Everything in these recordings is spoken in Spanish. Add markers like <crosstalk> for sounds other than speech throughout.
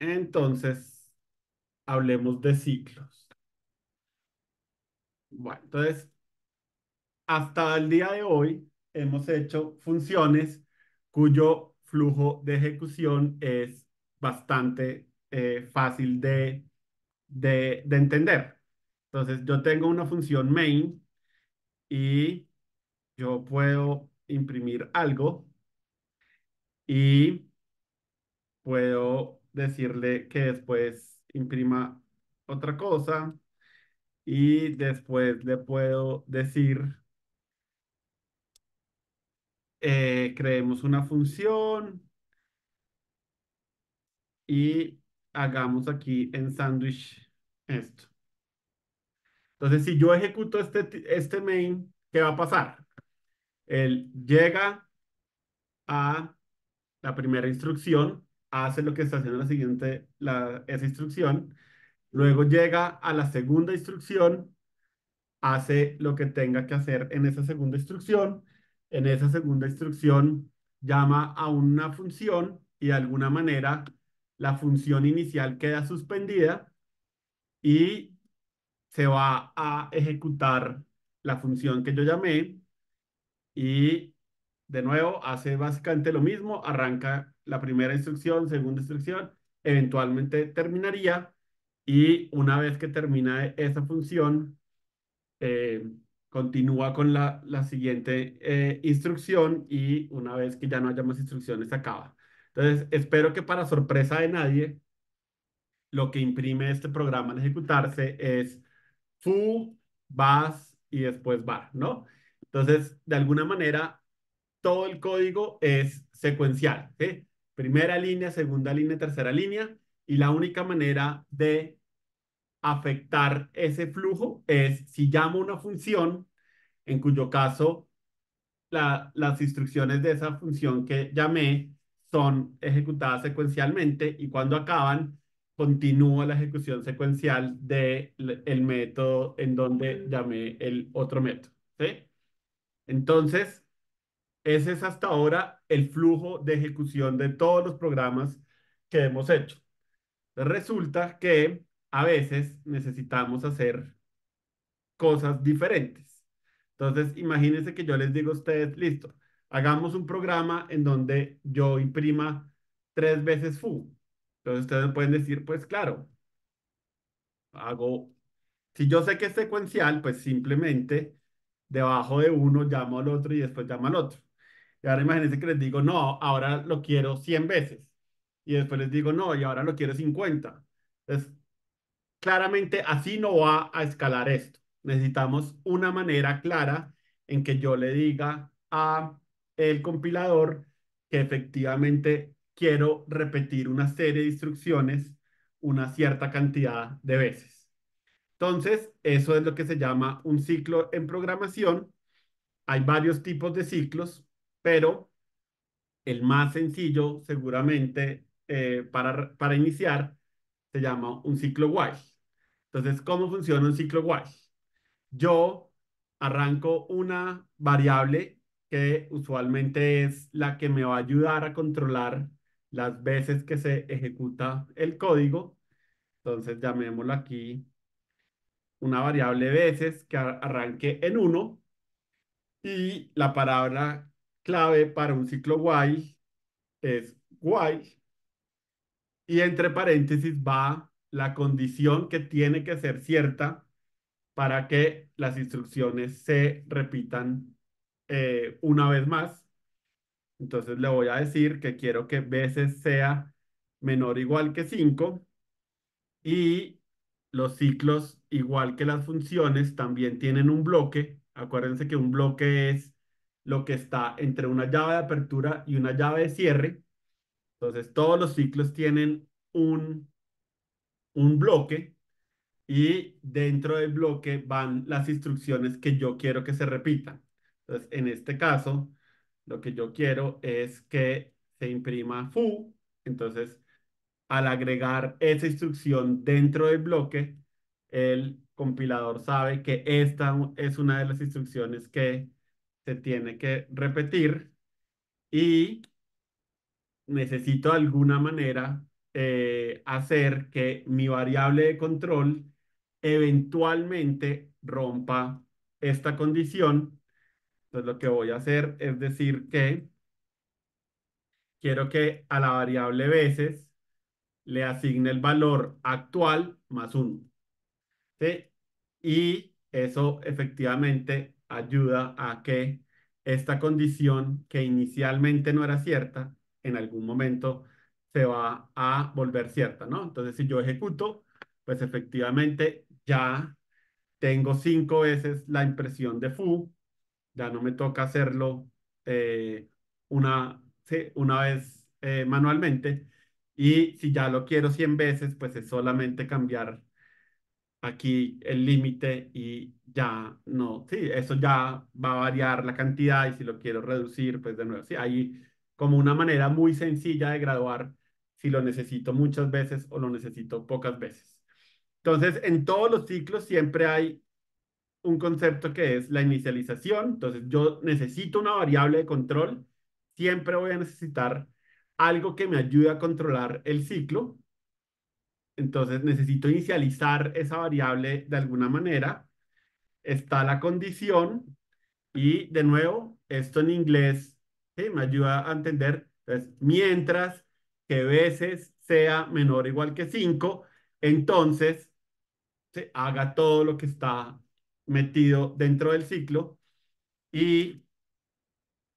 Entonces, hablemos de ciclos. Bueno, entonces, hasta el día de hoy hemos hecho funciones cuyo flujo de ejecución es bastante eh, fácil de, de entender. Entonces, yo tengo una función main y yo puedo imprimir algo y puedo decirle que después imprima otra cosa y después le puedo decir, eh, creemos una función y hagamos aquí en Sandwich esto. Entonces, si yo ejecuto este, este main, ¿qué va a pasar? Él llega a la primera instrucción, hace lo que está haciendo la siguiente, esa instrucción, luego llega a la segunda instrucción, hace lo que tenga que hacer en esa segunda instrucción, en esa segunda instrucción llama a una función y de alguna manera la función inicial queda suspendida y se va a ejecutar la función que yo llamé y de nuevo hace básicamente lo mismo, arranca la primera instrucción, segunda instrucción, eventualmente terminaría y una vez que termina esa función, eh, continúa con la, la siguiente eh, instrucción y una vez que ya no haya más instrucciones, acaba. Entonces, espero que para sorpresa de nadie, lo que imprime este programa al ejecutarse es foo, bas y después bar, ¿no? Entonces, de alguna manera, todo el código es secuencial, primera línea, segunda línea, tercera línea, y la única manera de afectar ese flujo es si llamo una función, en cuyo caso las instrucciones de esa función que llamé son ejecutadas secuencialmente y cuando acaban, continúa la ejecución secuencial del el método en donde llamé el otro método. Entonces, ese es hasta ahora el flujo de ejecución de todos los programas que hemos hecho. Resulta que a veces necesitamos hacer cosas diferentes. Entonces, imagínense que yo les digo a ustedes, listo, hagamos un programa en donde yo imprima tres veces fu Entonces, ustedes pueden decir, pues claro, hago, si yo sé que es secuencial, pues simplemente debajo de uno llamo al otro y después llamo al otro. Y ahora imagínense que les digo, no, ahora lo quiero 100 veces. Y después les digo, no, y ahora lo quiero 50. Entonces, claramente así no va a escalar esto. Necesitamos una manera clara en que yo le diga a el compilador que efectivamente quiero repetir una serie de instrucciones una cierta cantidad de veces. Entonces, eso es lo que se llama un ciclo en programación. Hay varios tipos de ciclos pero el más sencillo seguramente eh, para, para iniciar se llama un ciclo wash. Entonces, ¿cómo funciona un ciclo wash? Yo arranco una variable que usualmente es la que me va a ayudar a controlar las veces que se ejecuta el código. Entonces, llamémoslo aquí una variable veces que arranque en 1 y la palabra clave para un ciclo while es while y entre paréntesis va la condición que tiene que ser cierta para que las instrucciones se repitan eh, una vez más. Entonces le voy a decir que quiero que veces sea menor o igual que 5 y los ciclos, igual que las funciones, también tienen un bloque. Acuérdense que un bloque es lo que está entre una llave de apertura y una llave de cierre. Entonces, todos los ciclos tienen un, un bloque y dentro del bloque van las instrucciones que yo quiero que se repitan. Entonces, en este caso, lo que yo quiero es que se imprima FU, Entonces, al agregar esa instrucción dentro del bloque, el compilador sabe que esta es una de las instrucciones que tiene que repetir y necesito de alguna manera eh, hacer que mi variable de control eventualmente rompa esta condición. Entonces lo que voy a hacer es decir que quiero que a la variable veces le asigne el valor actual más 1. Y eso efectivamente ayuda a que esta condición que inicialmente no era cierta, en algún momento se va a volver cierta, ¿no? Entonces, si yo ejecuto, pues efectivamente ya tengo cinco veces la impresión de foo, ya no me toca hacerlo eh, una, una vez eh, manualmente, y si ya lo quiero 100 veces, pues es solamente cambiar aquí el límite y ya no, sí, eso ya va a variar la cantidad y si lo quiero reducir, pues de nuevo, sí, hay como una manera muy sencilla de graduar si lo necesito muchas veces o lo necesito pocas veces. Entonces, en todos los ciclos siempre hay un concepto que es la inicialización. Entonces, yo necesito una variable de control. Siempre voy a necesitar algo que me ayude a controlar el ciclo. Entonces necesito inicializar esa variable de alguna manera. Está la condición y de nuevo, esto en inglés me ayuda a entender. mientras que veces sea menor o igual que 5, entonces se haga todo lo que está metido dentro del ciclo y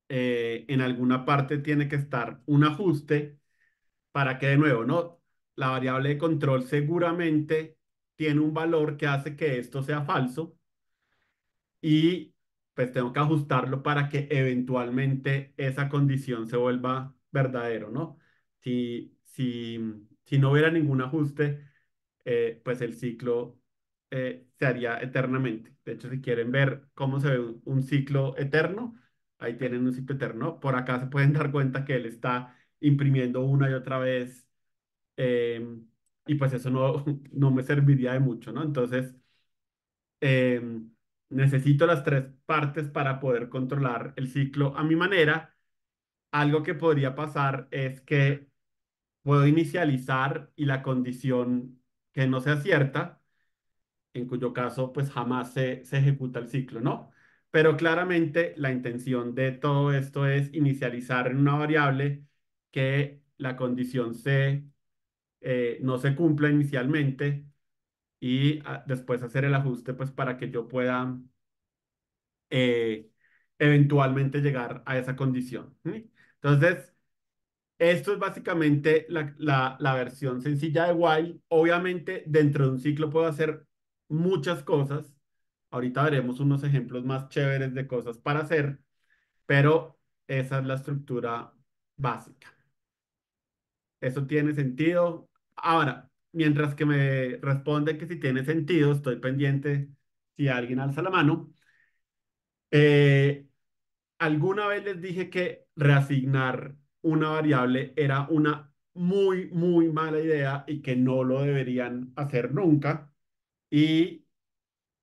eh, en alguna parte tiene que estar un ajuste para que de nuevo, ¿no? la variable de control seguramente tiene un valor que hace que esto sea falso y pues tengo que ajustarlo para que eventualmente esa condición se vuelva verdadero, ¿no? Si, si, si no hubiera ningún ajuste, eh, pues el ciclo eh, se haría eternamente. De hecho, si quieren ver cómo se ve un ciclo eterno, ahí tienen un ciclo eterno. Por acá se pueden <laughs> dar cuenta que él está imprimiendo una y otra vez Em, y pues eso no, <laughs> no me serviría de mucho, ¿no? Entonces, em, necesito las tres partes para poder controlar el ciclo a mi manera. Algo que podría pasar es que puedo inicializar y la condición que no sea cierta, en cuyo caso pues jamás se, se ejecuta el ciclo, ¿no? Pero claramente la intención de todo esto es inicializar en una variable que la condición se eh, no se cumpla inicialmente y ah, después hacer el ajuste pues para que yo pueda eh, eventualmente llegar a esa condición. Entonces, esto es básicamente la, versión sencilla de while. Obviamente, dentro de un ciclo puedo hacer muchas cosas. Ahorita veremos unos ejemplos más chéveres de cosas para hacer, pero esa es la estructura básica. ¿Eso tiene sentido? Ahora, mientras que me responde que si tiene sentido, estoy pendiente si alguien alza la mano. Eh, alguna vez les dije que reasignar una variable era una muy, muy mala idea y que no lo deberían hacer nunca. Y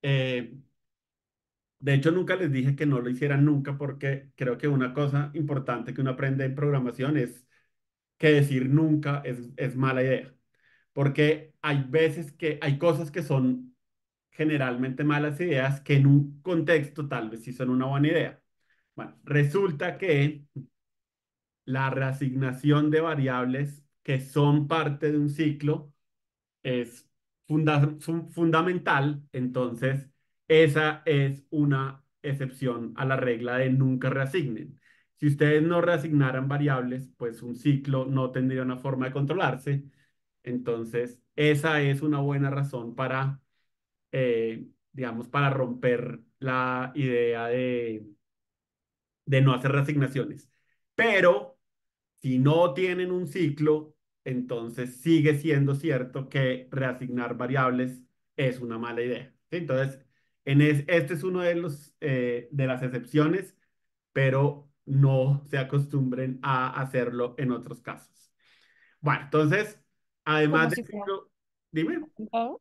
eh, de hecho nunca les dije que no lo hicieran nunca porque creo que una cosa importante que uno aprende en programación es que decir nunca es, es mala idea porque hay veces que hay cosas que son generalmente malas ideas que en un contexto tal vez sí son una buena idea. Bueno, resulta que la reasignación de variables que son parte de un ciclo es fundamental, entonces esa es una excepción a la regla de nunca reasignen. Si ustedes no reasignaran variables, pues un ciclo no tendría una forma de controlarse entonces, esa es una buena razón para, eh, digamos, para romper la idea de, de no hacer reasignaciones. Pero si no tienen un ciclo, entonces sigue siendo cierto que reasignar variables es una mala idea. Entonces, en es, este es uno de, los, eh, de las excepciones, pero no se acostumbren a hacerlo en otros casos. Bueno, entonces Además dime. O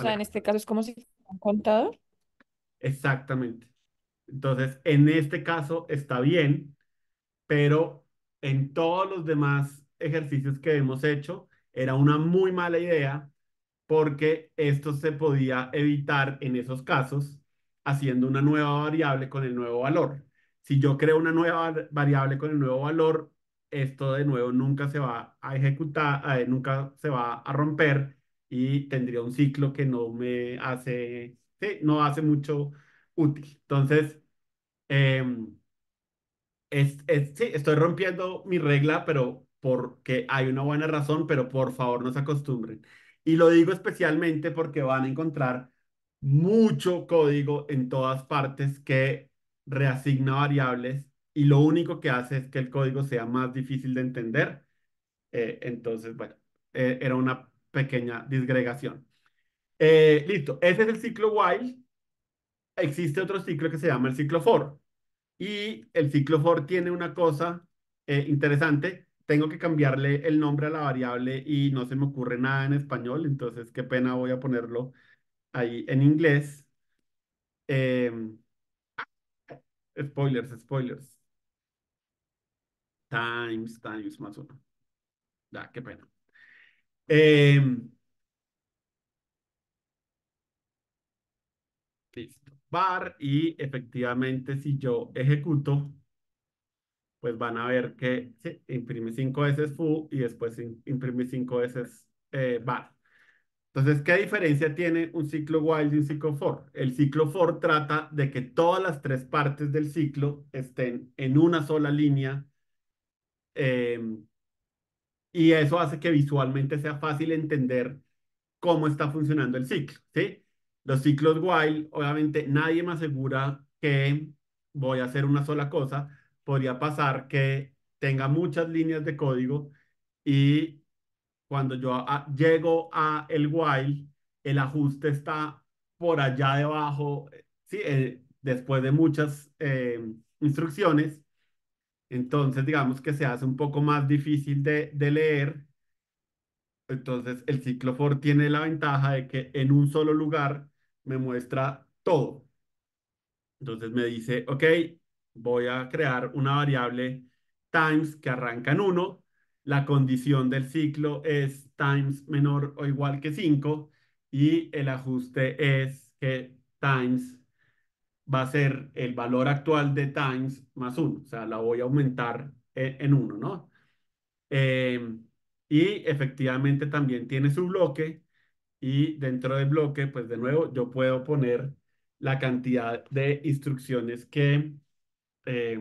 sea, en este caso es como si fuera un contador. Exactamente. Entonces, en este caso está bien, pero en todos los demás ejercicios que hemos hecho, era una muy mala idea porque esto se podía evitar en esos casos haciendo una nueva variable con el nuevo valor. Si yo creo una nueva variable con el nuevo valor, esto de nuevo nunca se va a ejecutar, eh, nunca se va a romper y tendría un ciclo que no me hace, sí, no hace mucho útil. Entonces, em, es, sí, estoy rompiendo mi regla, pero porque hay una buena razón, pero por favor no se acostumbren. Y lo digo especialmente porque van a encontrar mucho código en todas partes que reasigna variables y lo único que hace es que el código sea más difícil de entender. Eh, entonces, bueno, eh, era una pequeña disgregación. Eh, listo, ese es el ciclo while. Existe otro ciclo que se llama el ciclo for. Y el ciclo for tiene una cosa interesante. Tengo que cambiarle el nombre a la variable y no se me ocurre nada en español, entonces qué pena voy a ponerlo ahí en inglés. Em, spoilers, spoilers times, times más uno. Da, qué pena. Em, listo. Bar y efectivamente si yo ejecuto, pues van a ver que imprime cinco veces foo y después imprime cinco veces bar. Eh, Entonces, ¿qué diferencia tiene un ciclo while y un ciclo for? El ciclo for trata de que todas las tres partes del ciclo estén en una sola línea Em, y eso hace que visualmente sea fácil entender cómo está funcionando el ciclo, ¿sí? Los ciclos while, obviamente nadie me asegura que voy a hacer una sola cosa, podría pasar que tenga muchas líneas de código y cuando yo llego a el while, el ajuste está por allá debajo, eh, ¿sí? Eh, después de muchas em, instrucciones entonces, digamos que se hace un poco más difícil de, leer. Entonces, el ciclo for tiene la ventaja de que en un solo lugar me muestra todo. Entonces me dice, ok, voy a crear una variable times que arranca en 1. La condición del ciclo es times menor o igual que 5 y el ajuste es que times va a ser el valor actual de times más uno. o sea, la voy a aumentar e, en uno, ¿no? Eh, y efectivamente también tiene su bloque y dentro del bloque, pues de nuevo, yo puedo poner la cantidad de instrucciones que, eh,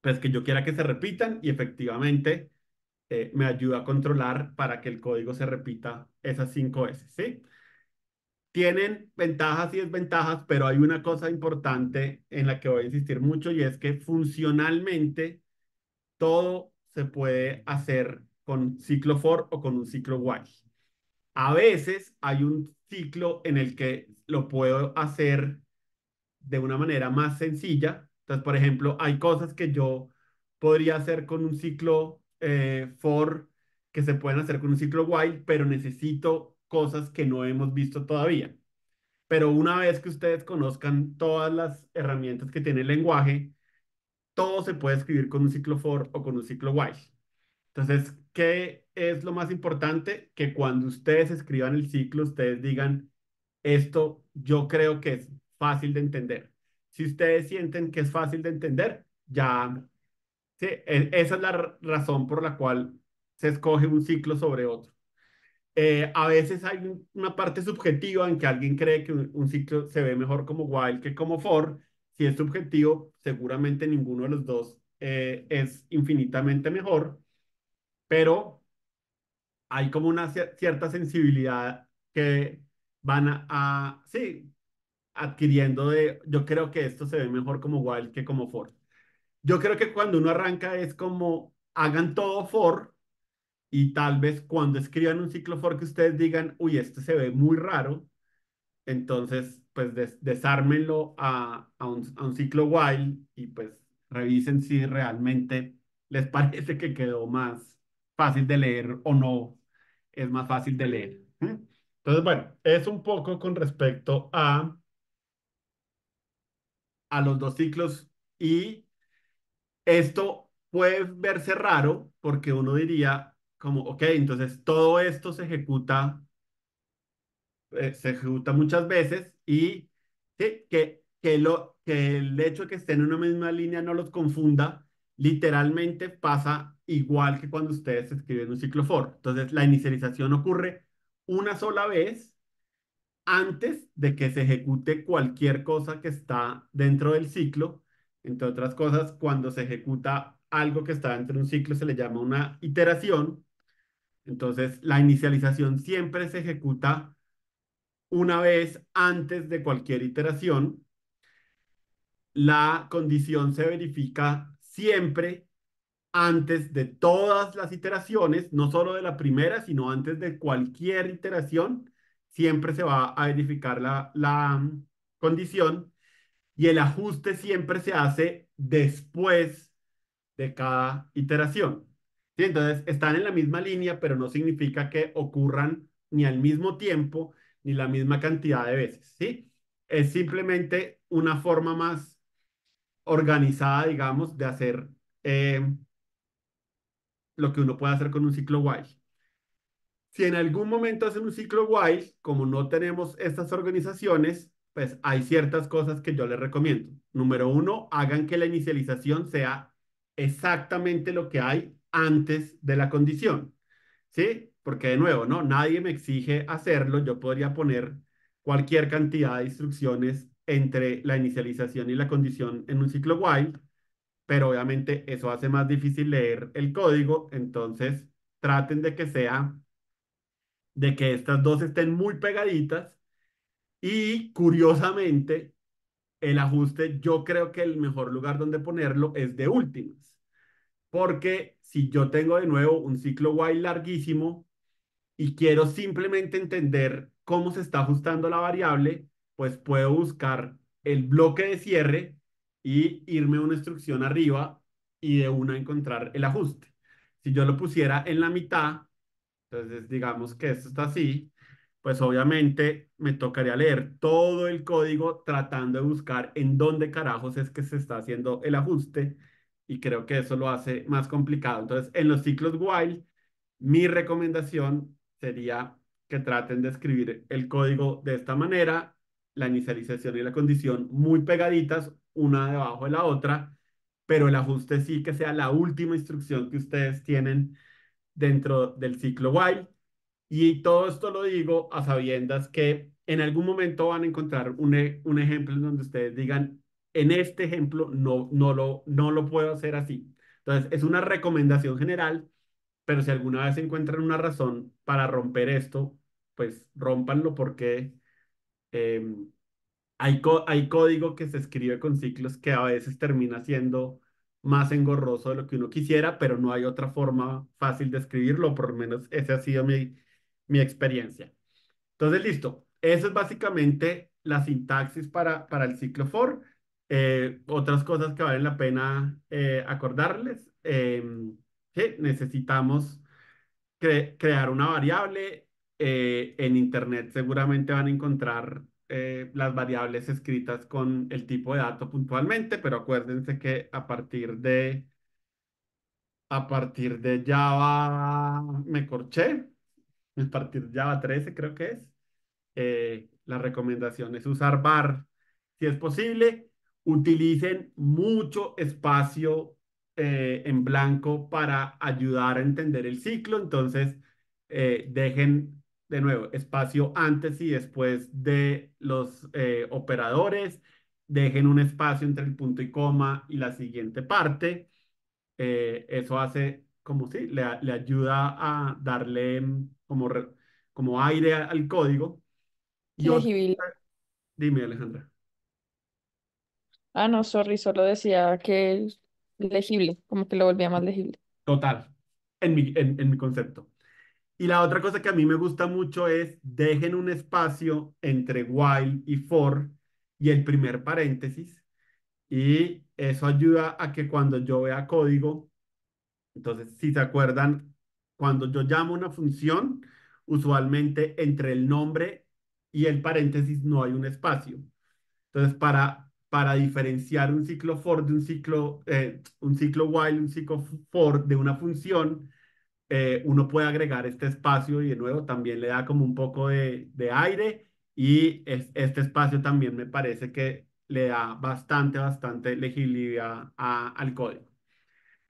pues que yo quiera que se repitan y efectivamente eh, me ayuda a controlar para que el código se repita esas cinco veces, ¿sí? tienen ventajas y desventajas, pero hay una cosa importante en la que voy a insistir mucho y es que funcionalmente todo se puede hacer con ciclo for o con un ciclo while. A veces hay un ciclo en el que lo puedo hacer de una manera más sencilla. Entonces, por ejemplo, hay cosas que yo podría hacer con un ciclo eh, for que se pueden hacer con un ciclo while, pero necesito cosas que no hemos visto todavía. Pero una vez que ustedes conozcan todas las herramientas que tiene el lenguaje, todo se puede escribir con un ciclo for o con un ciclo while. Entonces, ¿qué es lo más importante? Que cuando ustedes escriban el ciclo, ustedes digan, esto yo creo que es fácil de entender. Si ustedes sienten que es fácil de entender, ya, e-, esa es la razón por la cual se escoge un ciclo sobre otro. Eh, a veces hay una parte subjetiva en que alguien cree que un, ciclo se ve mejor como Wild que como for Si es subjetivo, seguramente ninguno de los dos eh, es infinitamente mejor, pero hay como una cierta sensibilidad que van a, sí, adquiriendo de, yo creo que esto se ve mejor como Wild que como for Yo creo que cuando uno arranca es como, hagan todo for y tal vez cuando escriban un ciclo for que ustedes digan, uy, este se ve muy raro, entonces pues desármenlo a, un, a, un, ciclo while y pues revisen si realmente les <laughs> parece que quedó más fácil de leer o no es más fácil de leer. Entonces, bueno, es un poco con respecto a, a los dos ciclos y esto puede verse raro porque uno diría, como, ok, entonces todo esto se ejecuta, eh, se ejecuta muchas veces y que, que, lo, que el hecho de que estén en una misma línea no los confunda, literalmente pasa igual que cuando ustedes escriben un ciclo for. Entonces la inicialización ocurre una sola vez antes de que se ejecute cualquier cosa que está dentro del ciclo. Entre otras cosas, cuando se ejecuta algo que está dentro de un ciclo se le llama una iteración entonces, la inicialización siempre se ejecuta una vez antes de cualquier iteración. La condición se verifica siempre antes de todas las iteraciones, no solo de la primera, sino antes de cualquier iteración, siempre se va a verificar la, la mm, condición y el ajuste siempre se hace después de cada iteración. Entonces, están en la misma línea, pero no significa que ocurran ni al mismo tiempo ni la misma cantidad de veces, ¿sí? Es simplemente una forma más organizada, digamos, de hacer eh, lo que uno puede hacer con un ciclo while. Si en algún momento hacen un ciclo while, como no tenemos estas organizaciones, pues hay ciertas cosas que yo les recomiendo. Número uno, hagan que la inicialización sea exactamente lo que hay antes de la condición, ¿sí? Porque de nuevo, ¿no? Nadie me exige hacerlo, yo podría poner cualquier cantidad de instrucciones entre la inicialización y la condición en un ciclo while, pero obviamente eso hace más difícil leer el código, entonces traten de que sea, de que estas dos estén muy pegaditas y curiosamente el ajuste yo creo que el mejor lugar donde ponerlo es de últimas. Porque si yo tengo de nuevo un ciclo while larguísimo y quiero simplemente entender cómo se está ajustando la variable, pues puedo buscar el bloque de cierre y irme una instrucción arriba y de una encontrar el ajuste. Si yo lo pusiera en la mitad, entonces digamos que esto está así, pues obviamente me tocaría leer todo el código tratando de buscar en dónde carajos es que se está haciendo el ajuste y creo que eso lo hace más complicado. Entonces, en los ciclos while, mi recomendación sería que traten de escribir el código de esta manera, la inicialización y la condición muy pegaditas, una debajo de la otra, pero el ajuste sí que sea la última instrucción que ustedes tienen dentro del ciclo while. Y todo esto lo digo a sabiendas que en algún momento van a encontrar un, un ejemplo en donde ustedes digan, en este ejemplo no, no, lo, no lo puedo hacer así. Entonces, es una recomendación general, pero si alguna vez encuentran una razón para romper esto, pues rompanlo porque em, hay, hay código que se escribe con ciclos que a veces termina siendo más engorroso de lo que uno quisiera, pero no hay otra forma fácil de escribirlo, por lo menos esa ha sido mi, mi experiencia. Entonces, listo. Eso es básicamente la sintaxis para, para el ciclo for. Eh, otras cosas que valen la pena eh, acordarles, em, que necesitamos crear una variable. Eh, en Internet seguramente van a encontrar las variables escritas con el tipo de dato puntualmente, pero acuérdense que a partir de, a partir de Java, me corché, a partir de Java 13 creo que es, la recomendación es usar var si es posible utilicen mucho espacio eh, en blanco para ayudar a entender el ciclo. Entonces, eh, dejen de nuevo espacio antes y después de los eh, operadores. Dejen un espacio entre el punto y coma y la siguiente parte. eso hace como si le, ayuda a darle como, como aire al código. Dime, Alejandra. Ah, no, sorry, solo decía que es legible, como que lo volvía más legible. Total, en mi, en, mi concepto. Y la otra cosa que a mí me gusta mucho es dejen un espacio entre while y for y el primer paréntesis. Y eso ayuda a que cuando yo vea código, entonces si se acuerdan, cuando yo llamo una función, usualmente entre el nombre y el paréntesis no hay un espacio. Entonces para para diferenciar un ciclo for de un ciclo, eh, un ciclo while, un ciclo for de una función, eh, uno puede agregar este espacio y de nuevo también le da como un poco de, aire y este espacio también me parece que le da bastante, bastante legibilidad al código.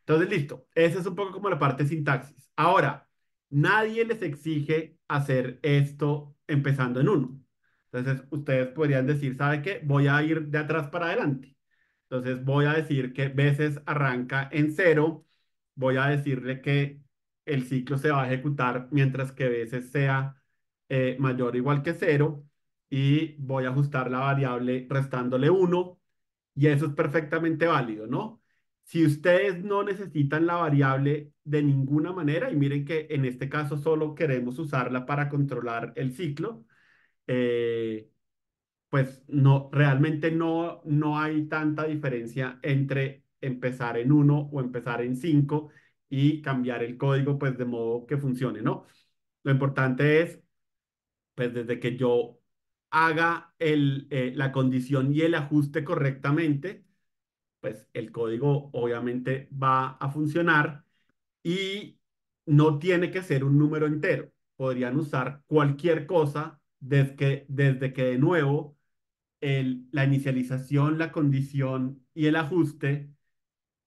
Entonces, listo. Esa es un poco como la parte de sintaxis. Ahora, nadie les exige hacer esto empezando en uno. Entonces, ustedes podrían decir, ¿sabe qué? Voy a ir de atrás para adelante. Entonces, voy a decir que veces arranca en cero. Voy a decirle que el ciclo se va a ejecutar mientras que veces sea eh, mayor o igual que cero. Y voy a ajustar la variable restándole 1. Y eso es perfectamente válido, ¿no? Si ustedes no necesitan la variable de ninguna manera, y miren que en este caso solo queremos usarla para controlar el ciclo, eh, pues no, realmente no, no hay tanta diferencia entre empezar en 1 o empezar en 5 y cambiar el código pues de modo que funcione, ¿no? Lo importante es, pues desde que yo haga el, eh, la condición y el ajuste correctamente, pues el código obviamente va a funcionar y no tiene que ser un número entero. Podrían usar cualquier cosa desde que, desde que de nuevo el, la inicialización, la condición y el ajuste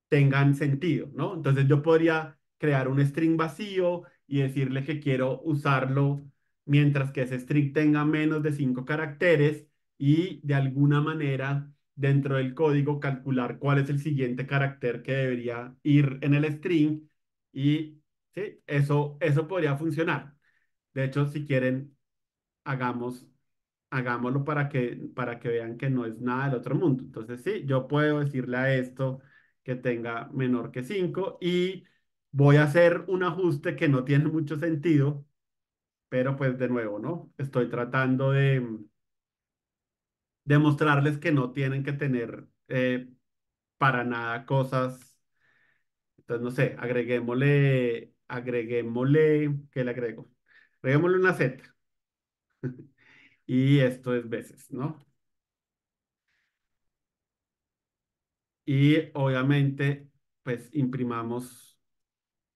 tengan sentido, ¿no? Entonces yo podría crear un string vacío y decirle que quiero usarlo mientras que ese string tenga menos de cinco caracteres y de alguna manera dentro del código calcular cuál es el siguiente carácter que debería ir en el string y ¿sí? eso, eso podría funcionar. De hecho, si quieren, hagamos, hagámoslo para que, para que vean que no es nada del otro mundo. Entonces, sí, yo puedo decirle a esto que tenga menor que 5 y voy a hacer un ajuste que no tiene mucho sentido, pero pues de nuevo, ¿no? Estoy tratando de demostrarles que no tienen que tener eh, para nada cosas. Entonces, no sé, agreguémosle, agreguémosle, ¿qué le agrego? Agreguémosle una Z. <laughs> y esto es veces, ¿no? Y obviamente, pues imprimamos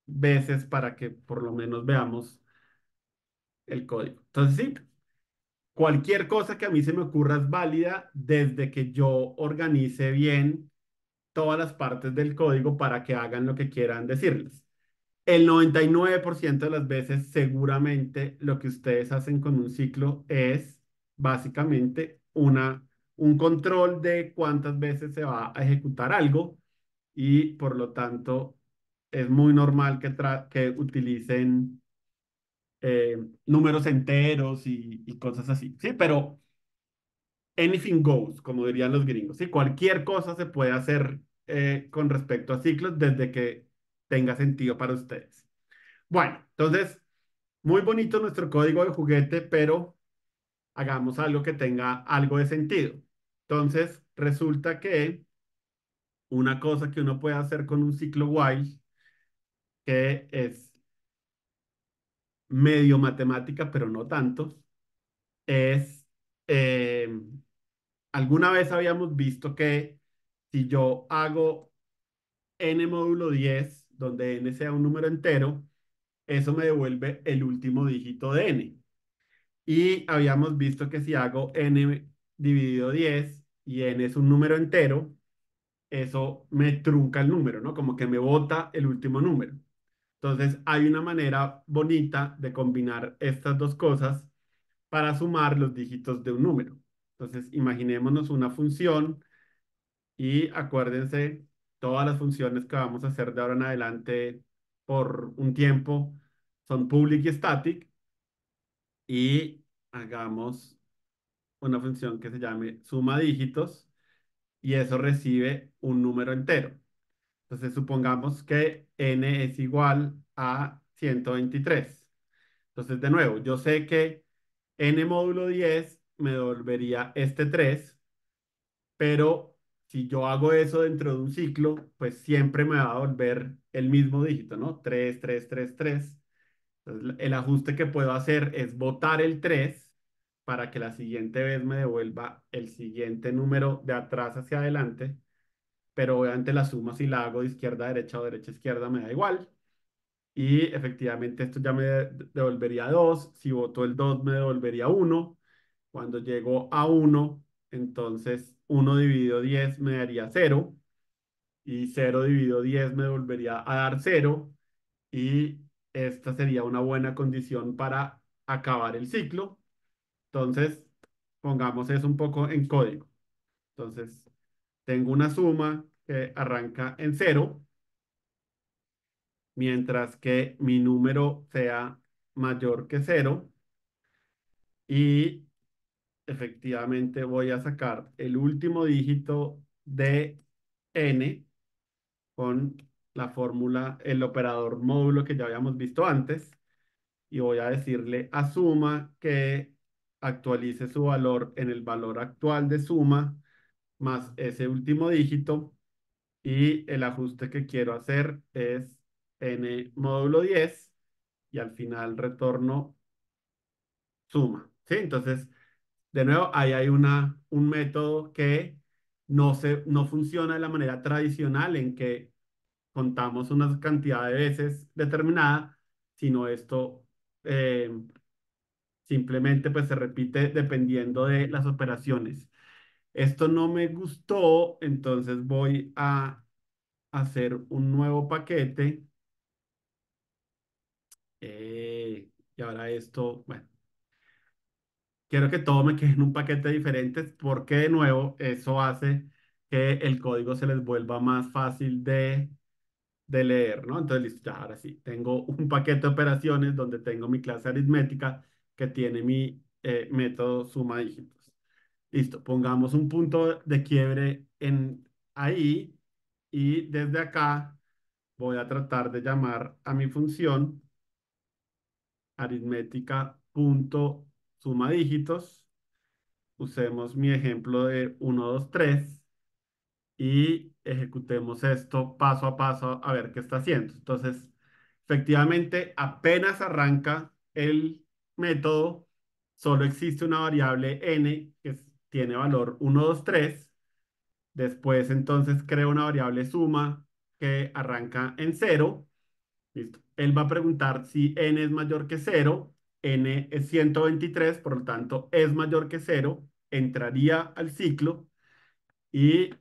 veces para que por lo menos veamos el código. Entonces, sí, cualquier cosa que a mí se me ocurra es válida desde que yo organice bien todas las partes del código para que hagan lo que quieran decirles el 99% de las veces seguramente lo que ustedes hacen con un ciclo es básicamente una, un control de cuántas veces se va a ejecutar algo y por lo tanto es muy normal que, que utilicen eh, números enteros y, cosas así, ¿sí? Pero anything goes, como dirían los gringos, ¿sí? Cualquier cosa se puede hacer eh, con respecto a ciclos desde que tenga sentido para ustedes. Bueno, entonces, muy bonito nuestro código de juguete, pero hagamos algo que tenga algo de sentido. Entonces, resulta que una cosa que uno puede hacer con un ciclo while, que es medio matemática, pero no tanto, es, eh, alguna vez habíamos visto que si yo hago n módulo 10, donde n sea un número entero, eso me devuelve el último dígito de n. Y habíamos visto que si hago n dividido 10 y n es un número entero, eso me trunca el número, ¿no? Como que me bota el último número. Entonces hay una manera bonita de combinar estas dos cosas para sumar los dígitos de un número. Entonces imaginémonos una función y acuérdense todas las funciones que vamos a hacer de ahora en adelante por un tiempo son public y static y hagamos una función que se llame suma dígitos y eso recibe un número entero. Entonces supongamos que n es igual a 123. Entonces de nuevo, yo sé que n módulo 10 me devolvería este 3, pero si yo hago eso dentro de un ciclo, pues siempre me va a volver el mismo dígito, ¿no? 3, 3, 3, 3. Entonces, el ajuste que puedo hacer es votar el 3 para que la siguiente vez me devuelva el siguiente número de atrás hacia adelante, pero obviamente la suma si la hago de izquierda a derecha o derecha a izquierda me da igual. Y efectivamente esto ya me devolvería 2, si voto el 2 me devolvería 1, cuando llego a 1, entonces 1 dividido 10 me daría 0, y 0 dividido 10 me volvería a dar 0, y esta sería una buena condición para acabar el ciclo. Entonces, pongamos eso un poco en código. Entonces, tengo una suma que arranca en 0, mientras que mi número sea mayor que 0, y efectivamente voy a sacar el último dígito de n con la fórmula, el operador módulo que ya habíamos visto antes, y voy a decirle a suma que actualice su valor en el valor actual de suma más ese último dígito, y el ajuste que quiero hacer es n módulo 10, y al final retorno suma, ¿sí? Entonces, de nuevo, ahí hay una, un método que no, se, no funciona de la manera tradicional en que contamos una cantidad de veces determinada, sino esto eh, simplemente pues se repite dependiendo de las operaciones. Esto no me gustó, entonces voy a hacer un nuevo paquete. Eh, y ahora esto, bueno, quiero que todo me quede en un paquete diferente, porque de nuevo eso hace que el código se les vuelva más fácil de, de leer, ¿no? Entonces, listo, ya, ahora sí, tengo un paquete de operaciones donde tengo mi clase aritmética que tiene mi eh, método suma dígitos. Listo, pongamos un punto de quiebre en ahí y desde acá voy a tratar de llamar a mi función aritmética punto suma dígitos. Usemos mi ejemplo de 1, 2, 3 y ejecutemos esto paso a paso a ver qué está haciendo. Entonces, efectivamente, apenas arranca el método, solo existe una variable n que tiene valor 1, 2, 3. Después, entonces, creo una variable suma que arranca en 0. Listo. Él va a preguntar si n es mayor que 0 n es 123, por lo tanto es mayor que 0, entraría al ciclo y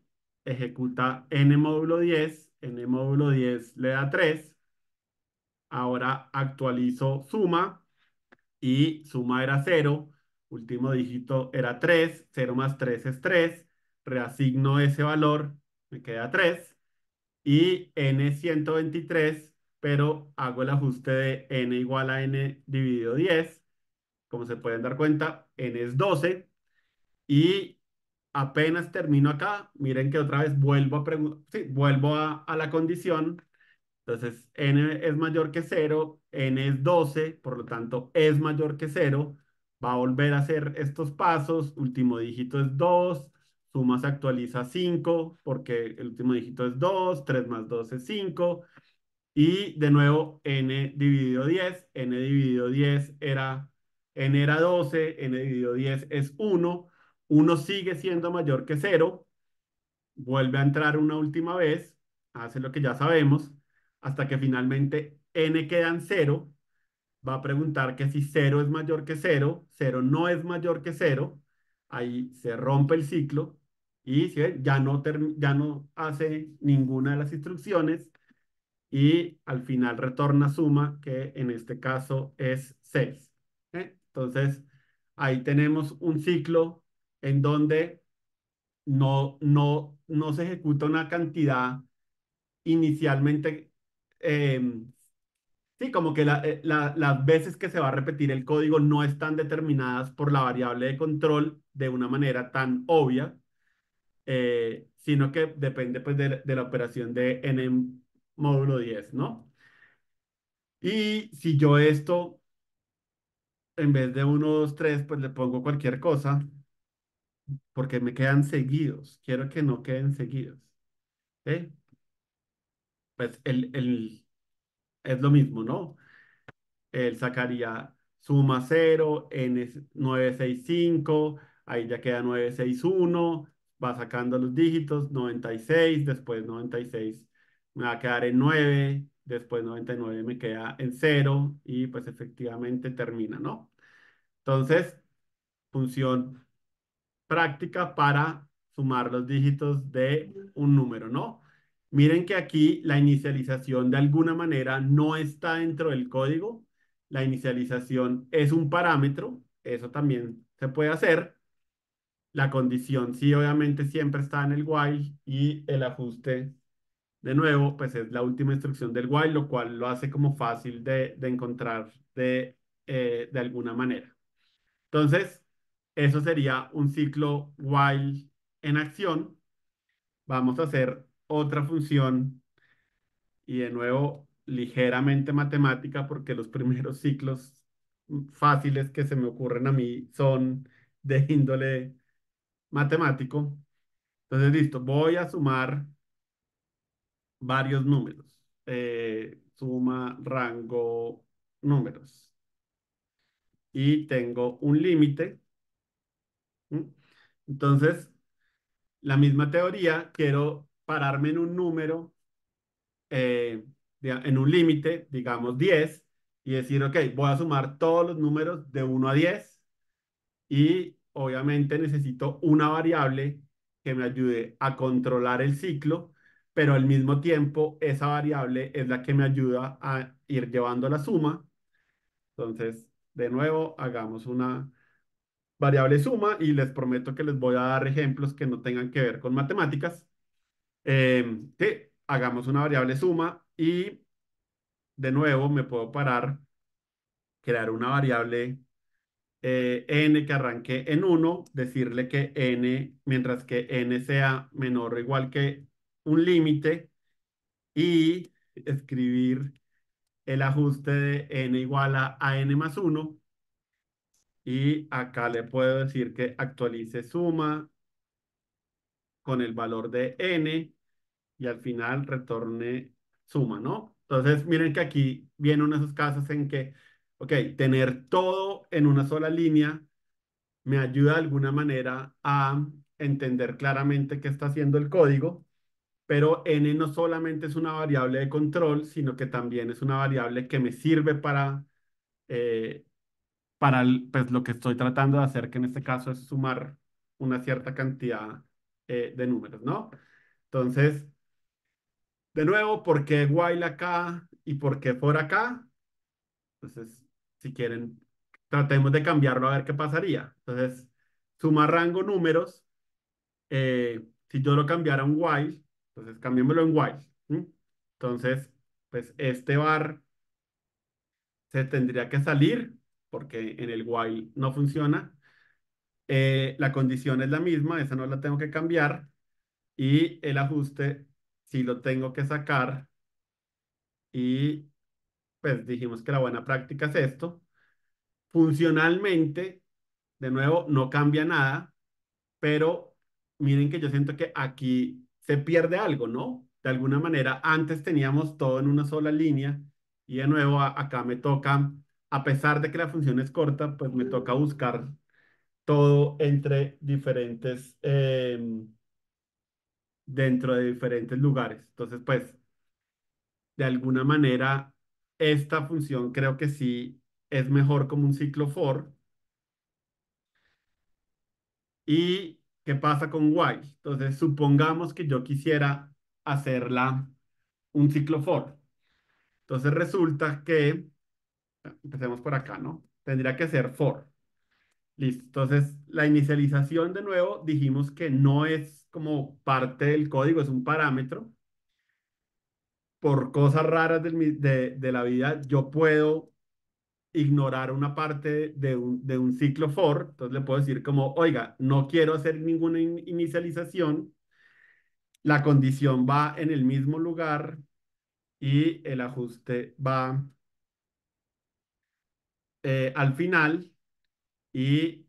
ejecuta n módulo 10, n módulo 10 le da 3, ahora actualizo suma y suma era 0, último dígito era 3, 0 más 3 es 3, reasigno ese valor, me queda 3, y n123 pero hago el ajuste de n igual a n dividido 10. Como se pueden dar cuenta, n es 12. Y apenas termino acá, miren que otra vez vuelvo a, vuelvo a, la condición. Entonces, n es mayor que 0, n es 12, por lo tanto, es mayor que 0. Va a volver a hacer estos pasos. Último dígito es 2, suma se actualiza 5, porque el último dígito es 2, 3 más 2 es 5 y de nuevo, n dividido 10, n dividido 10 era, n era 12, n dividido 10 es 1, 1 sigue siendo mayor que 0, vuelve a entrar una última vez, hace lo que ya sabemos, hasta que finalmente n quedan en 0, va a preguntar que si 0 es mayor que 0, 0 no es mayor que 0, ahí se rompe el ciclo y ya, no ya no hace ninguna de las instrucciones, y al final retorna suma, que en este caso es 6. ¿eh? Entonces, ahí tenemos un ciclo en donde no, no, no se ejecuta una cantidad inicialmente, em, sí, como que eh, las veces que se va a repetir el código no están determinadas por la variable de control de una manera tan obvia, eh, sino que depende pues, de, la operación de n módulo 10, ¿no? Y si yo esto, en vez de 1, 2, 3, pues le pongo cualquier cosa, porque me quedan seguidos. Quiero que no queden seguidos. ¿Eh? Pues el, el, es lo mismo, ¿no? Él sacaría suma 0, n 965, ahí ya queda 961, va sacando los dígitos, 96, después 96 me va a quedar en 9, después 99 me queda en 0 y pues efectivamente termina, ¿no? Entonces, función práctica para sumar los dígitos de un número, ¿no? Miren que aquí la inicialización de alguna manera no está dentro del código. La inicialización es un parámetro, eso también se puede hacer. La condición sí, obviamente, siempre está en el while y el ajuste de nuevo, pues es la última instrucción del while, lo cual lo hace como fácil de, encontrar de, eh, de alguna manera. Entonces, eso sería un ciclo while en acción. Vamos a hacer otra función y de nuevo ligeramente matemática porque los primeros ciclos fáciles que se me ocurren a mí son de índole matemático. Entonces, listo, voy a sumar varios números. Eh, suma, rango, números. Y tengo un límite. Entonces, la misma teoría, quiero pararme en un número, eh, en un límite, digamos 10, y decir, ok, voy a sumar todos los números de 1 a 10 y obviamente necesito una variable que me ayude a controlar el ciclo pero al mismo tiempo esa variable es la que me ayuda a ir llevando la suma. Entonces, de nuevo, hagamos una variable suma y les prometo que les voy a dar ejemplos que no tengan que ver con matemáticas. Em, hagamos una variable suma y de nuevo me puedo parar, crear una variable eh, n que arranque en 1, decirle que n, mientras que n sea menor o igual que un límite y escribir el ajuste de n igual a, n más 1. Y acá le puedo decir que actualice suma con el valor de n y al final retorne suma, ¿no? Entonces, miren que aquí viene uno de esos casos en que, ok, tener todo en una sola línea me ayuda de alguna manera a entender claramente qué está haciendo el código pero n no solamente es una variable de control, sino que también es una variable que me sirve para, eh, para pues, lo que estoy tratando de hacer, que en este caso es sumar una cierta cantidad eh, de números, ¿no? Entonces, de nuevo, ¿por qué while acá y por qué for acá? Entonces, si quieren, tratemos de cambiarlo a ver qué pasaría. Entonces, suma rango números, eh, si yo lo cambiara un while, entonces, cambiémoslo en while. Entonces, pues este bar se tendría que salir porque en el while no funciona. Eh, la condición es la misma, esa no la tengo que cambiar. Y el ajuste sí lo tengo que sacar. Y pues dijimos que la buena práctica es esto. Funcionalmente, de nuevo, no cambia nada, pero miren que yo siento que aquí se pierde algo, ¿no? De alguna manera, antes teníamos todo en una sola línea y de nuevo acá me toca, a pesar de que la función es corta, pues me toca buscar todo entre diferentes, em, dentro de diferentes lugares. Entonces, pues, de alguna manera, esta función creo que sí es mejor como un ciclo for. Y ¿Qué pasa con while? Entonces, supongamos que yo quisiera hacerla un ciclo for. Entonces, resulta que, empecemos por acá, ¿no? Tendría que ser for. Listo. Entonces, la inicialización de nuevo dijimos que no es como parte del código, es un parámetro. Por cosas raras de, de la vida, yo puedo ignorar una parte de un, ciclo for, entonces le puedo decir como, oiga, no quiero hacer ninguna inicialización, la condición va en el mismo lugar y el ajuste va eh, al final y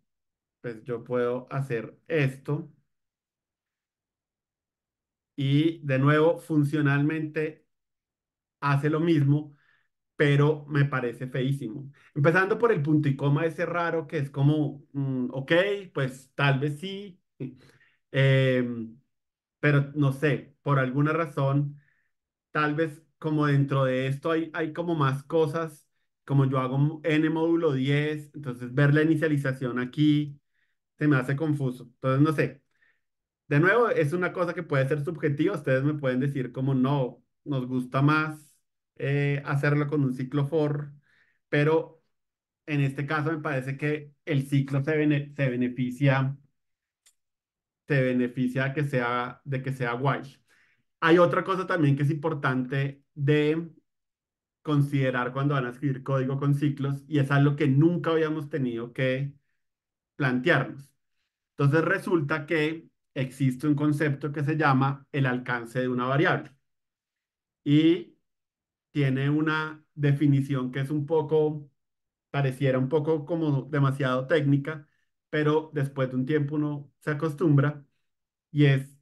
pues yo puedo hacer esto. Y de nuevo, funcionalmente hace lo mismo, pero me parece feísimo. Empezando por el punto y coma ese raro que es como, mm, ok, pues tal vez sí, <laughs> em, pero no sé, por alguna razón, tal vez como dentro de esto hay, hay como más cosas, como yo hago n módulo 10, entonces ver la inicialización aquí se me hace confuso. Entonces, no sé. De nuevo, es una cosa que puede ser subjetiva. Ustedes me pueden decir como no, nos gusta más eh, hacerlo con un ciclo for, pero en este caso me parece que el ciclo se, se beneficia se beneficia de que sea de que sea while. Hay otra cosa también que es importante de considerar cuando van a escribir código con ciclos y es algo que nunca habíamos tenido que plantearnos. Entonces resulta que existe un concepto que se llama el alcance de una variable. Y tiene una definición que es un poco, pareciera un poco como demasiado técnica, pero después de un tiempo uno se acostumbra y es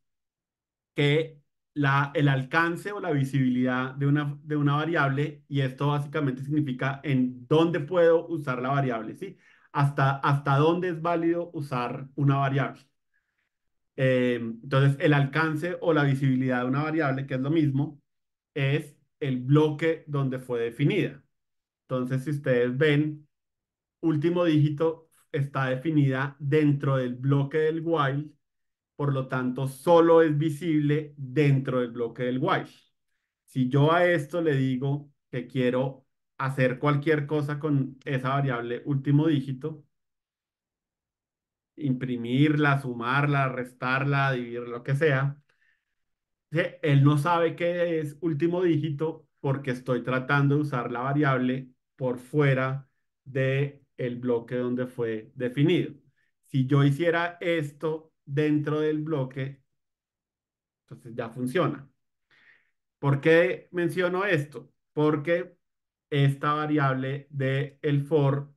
que la, el alcance o la visibilidad de una, de una variable, y esto básicamente significa en dónde puedo usar la variable, ¿sí? Hasta, hasta dónde es válido usar una variable. Eh, entonces, el alcance o la visibilidad de una variable, que es lo mismo, es el bloque donde fue definida. Entonces, si ustedes ven, último dígito está definida dentro del bloque del while, por lo tanto, solo es visible dentro del bloque del while. Si yo a esto le digo que quiero hacer cualquier cosa con esa variable último dígito, imprimirla, sumarla, restarla, dividir, lo que sea, él no sabe qué es último dígito porque estoy tratando de usar la variable por fuera de el bloque donde fue definido. Si yo hiciera esto dentro del bloque, entonces ya funciona. ¿Por qué menciono esto? Porque esta variable de el for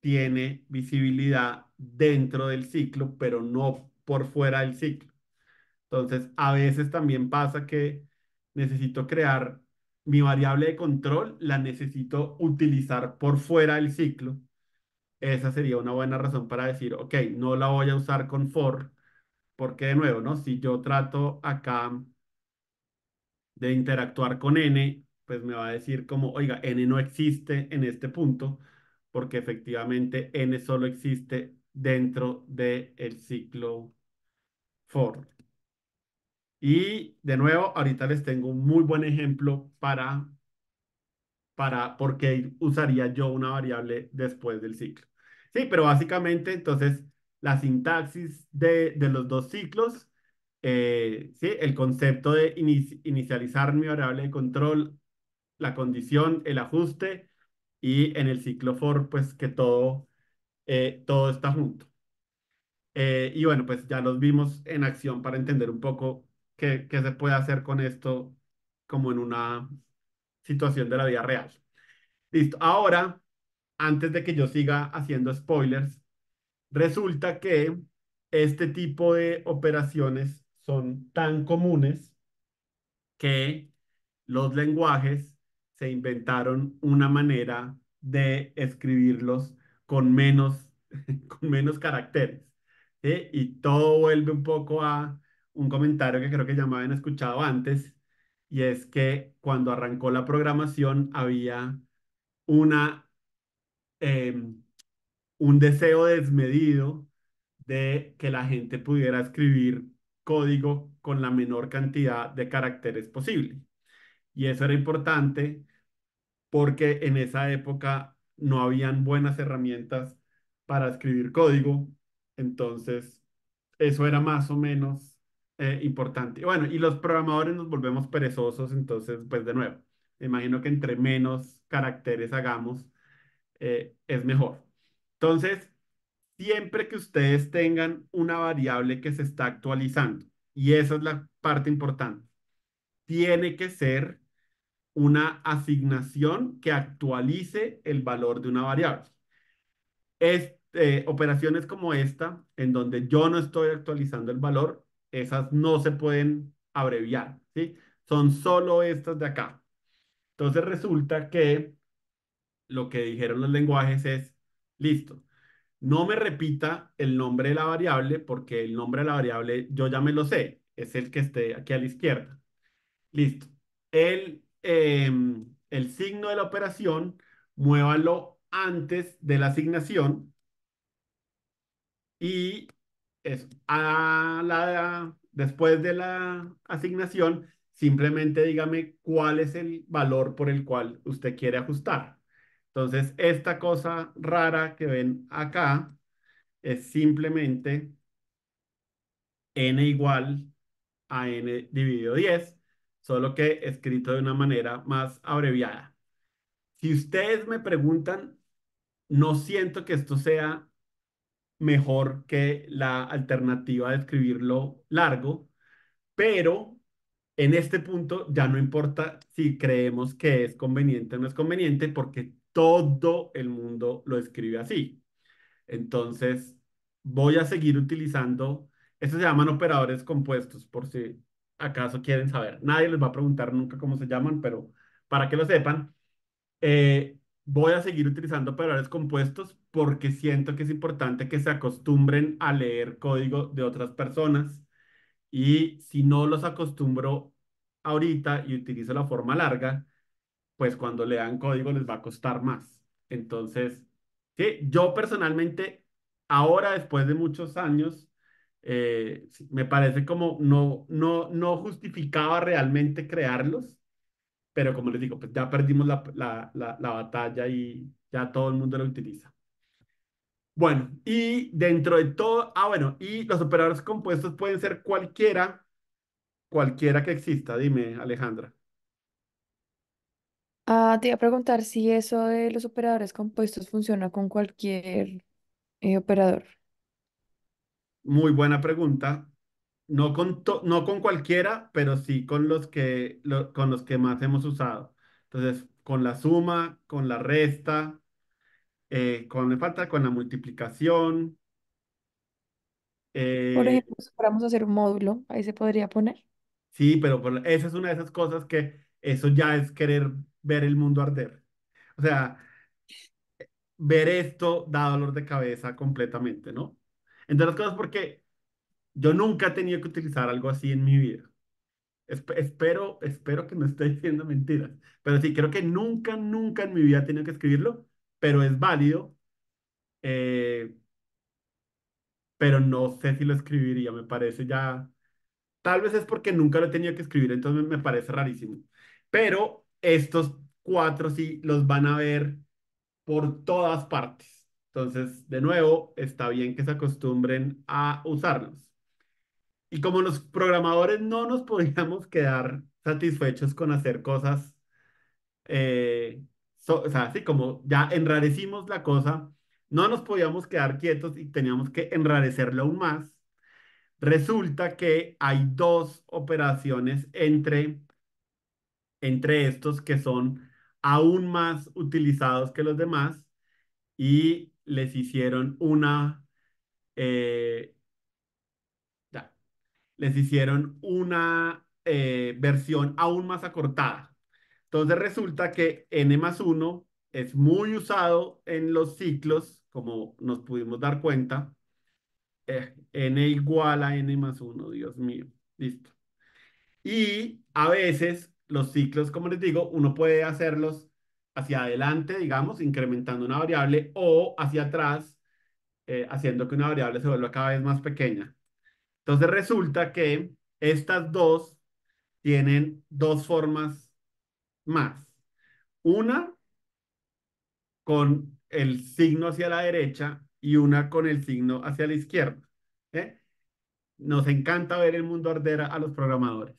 tiene visibilidad dentro del ciclo, pero no por fuera del ciclo. Entonces, a veces también pasa que necesito crear mi variable de control, la necesito utilizar por fuera del ciclo. Esa sería una buena razón para decir, ok, no la voy a usar con for, porque de nuevo, ¿no? Si yo trato acá de interactuar con n, pues me va a decir como, oiga, n no existe en este punto, porque efectivamente n solo existe dentro del el ciclo for. Y de nuevo, ahorita les tengo un muy buen ejemplo para, para por qué usaría yo una variable después del ciclo. Sí, pero básicamente, entonces, la sintaxis de, de los dos ciclos, eh, ¿sí? el concepto de inicializar mi variable de control, la condición, el ajuste, y en el ciclo for, pues que todo, eh, todo está junto. Eh, y bueno, pues ya los vimos en acción para entender un poco que, se puede hacer con esto como en una situación de la vida real. Listo, ahora, antes de que yo siga haciendo spoilers, resulta que este tipo de operaciones son tan comunes que los lenguajes se inventaron una manera de escribirlos con menos, <laughs> con menos caracteres. Y todo vuelve un poco a un comentario que creo que ya me habían escuchado antes, y es que cuando arrancó la programación había una, em, un deseo desmedido de que la gente pudiera escribir código con la menor cantidad de caracteres posible. Y eso era importante porque en esa época no habían buenas herramientas para escribir código. Entonces, eso era más o menos eh, importante. Bueno, y los programadores nos volvemos perezosos, entonces, pues de nuevo, imagino que entre menos caracteres hagamos, eh, es mejor. Entonces, siempre que ustedes tengan una variable que se está actualizando, y esa es la parte importante, tiene que ser una asignación que actualice el valor de una variable. Este, operaciones como esta, en donde yo no estoy actualizando el valor, esas no se pueden abreviar, ¿sí? Son solo estas de acá. Entonces resulta que lo que dijeron los lenguajes es, listo, no me repita el nombre de la variable porque el nombre de la variable yo ya me lo sé, es el que esté aquí a la izquierda. Listo. El, em, el signo de la operación, muévalo antes de la asignación y es a la, después de la asignación, simplemente dígame cuál es el valor por el cual usted quiere ajustar. Entonces, esta cosa rara que ven acá es simplemente n igual a n dividido 10, solo que escrito de una manera más abreviada. Si ustedes me preguntan, no siento que esto sea mejor que la alternativa de escribirlo largo, pero en este punto ya no importa si creemos que es conveniente o no es conveniente, porque todo el mundo lo escribe así. Entonces, voy a seguir utilizando, estos se llaman operadores compuestos, por si acaso quieren saber. Nadie les va a preguntar nunca cómo se llaman, pero para que lo sepan, eh, voy a seguir utilizando palabras compuestos porque siento que es importante que se acostumbren a leer código de otras personas. Y si no los acostumbro ahorita y utilizo la forma larga, pues cuando lean código les va a costar más. Entonces, sí, yo personalmente, ahora después de muchos años, eh, me parece como no, no, no justificaba realmente crearlos pero como les digo, pues, ya perdimos la, batalla y ya todo el mundo lo utiliza. Bueno, y dentro de todo, ah, bueno, y los operadores compuestos pueden ser cualquiera, cualquiera que exista, dime, Alejandra. Ah, te iba a preguntar si eso de los operadores compuestos funciona con cualquier eh, operador. Muy buena pregunta no con, no con cualquiera, pero sí con los, que, con los que más hemos usado. Entonces, con la suma, con la resta, eh, con la falta, con la multiplicación. por eh, ejemplo, si fuéramos hacer un módulo, ahí se podría poner. Sí, pero esa es una de esas cosas que eso ya es querer ver el mundo arder. O sea, ver esto da dolor de cabeza completamente, ¿no? Entre las cosas porque yo nunca he tenido que utilizar algo así en mi vida. espero, espero que no esté <laughs> diciendo mentiras, pero sí, creo que nunca, nunca en mi vida he tenido que escribirlo, pero es válido. Eh, pero no sé si lo escribiría, me parece ya... Tal vez es porque nunca lo he tenido que escribir, entonces me parece rarísimo. Pero estos cuatro sí los van a ver por todas partes. Entonces, de nuevo, está bien que se acostumbren a usarlos. Y como los programadores no nos <laughs> podíamos quedar satisfechos con hacer cosas, eh, o sea, así como ya enrarecimos la cosa, no nos podíamos quedar quietos y teníamos que enrarecerlo aún más. Resulta que hay dos operaciones entre, entre estos que son aún más utilizados que los demás y les hicieron una, eh, les hicieron una eh, versión aún más acortada. Entonces resulta que n más 1 es muy usado en los ciclos, como nos pudimos dar cuenta. Eh, n igual a n más 1, Dios mío. Listo. Y a veces los ciclos, como les digo, uno puede hacerlos hacia adelante, digamos, incrementando una variable o hacia atrás, eh, haciendo que una variable se vuelva cada vez más pequeña. Entonces resulta que estas dos tienen dos formas más. Una con el signo hacia la derecha y una con el signo hacia la izquierda. ¿eh? Nos encanta ver el mundo ardera a los programadores.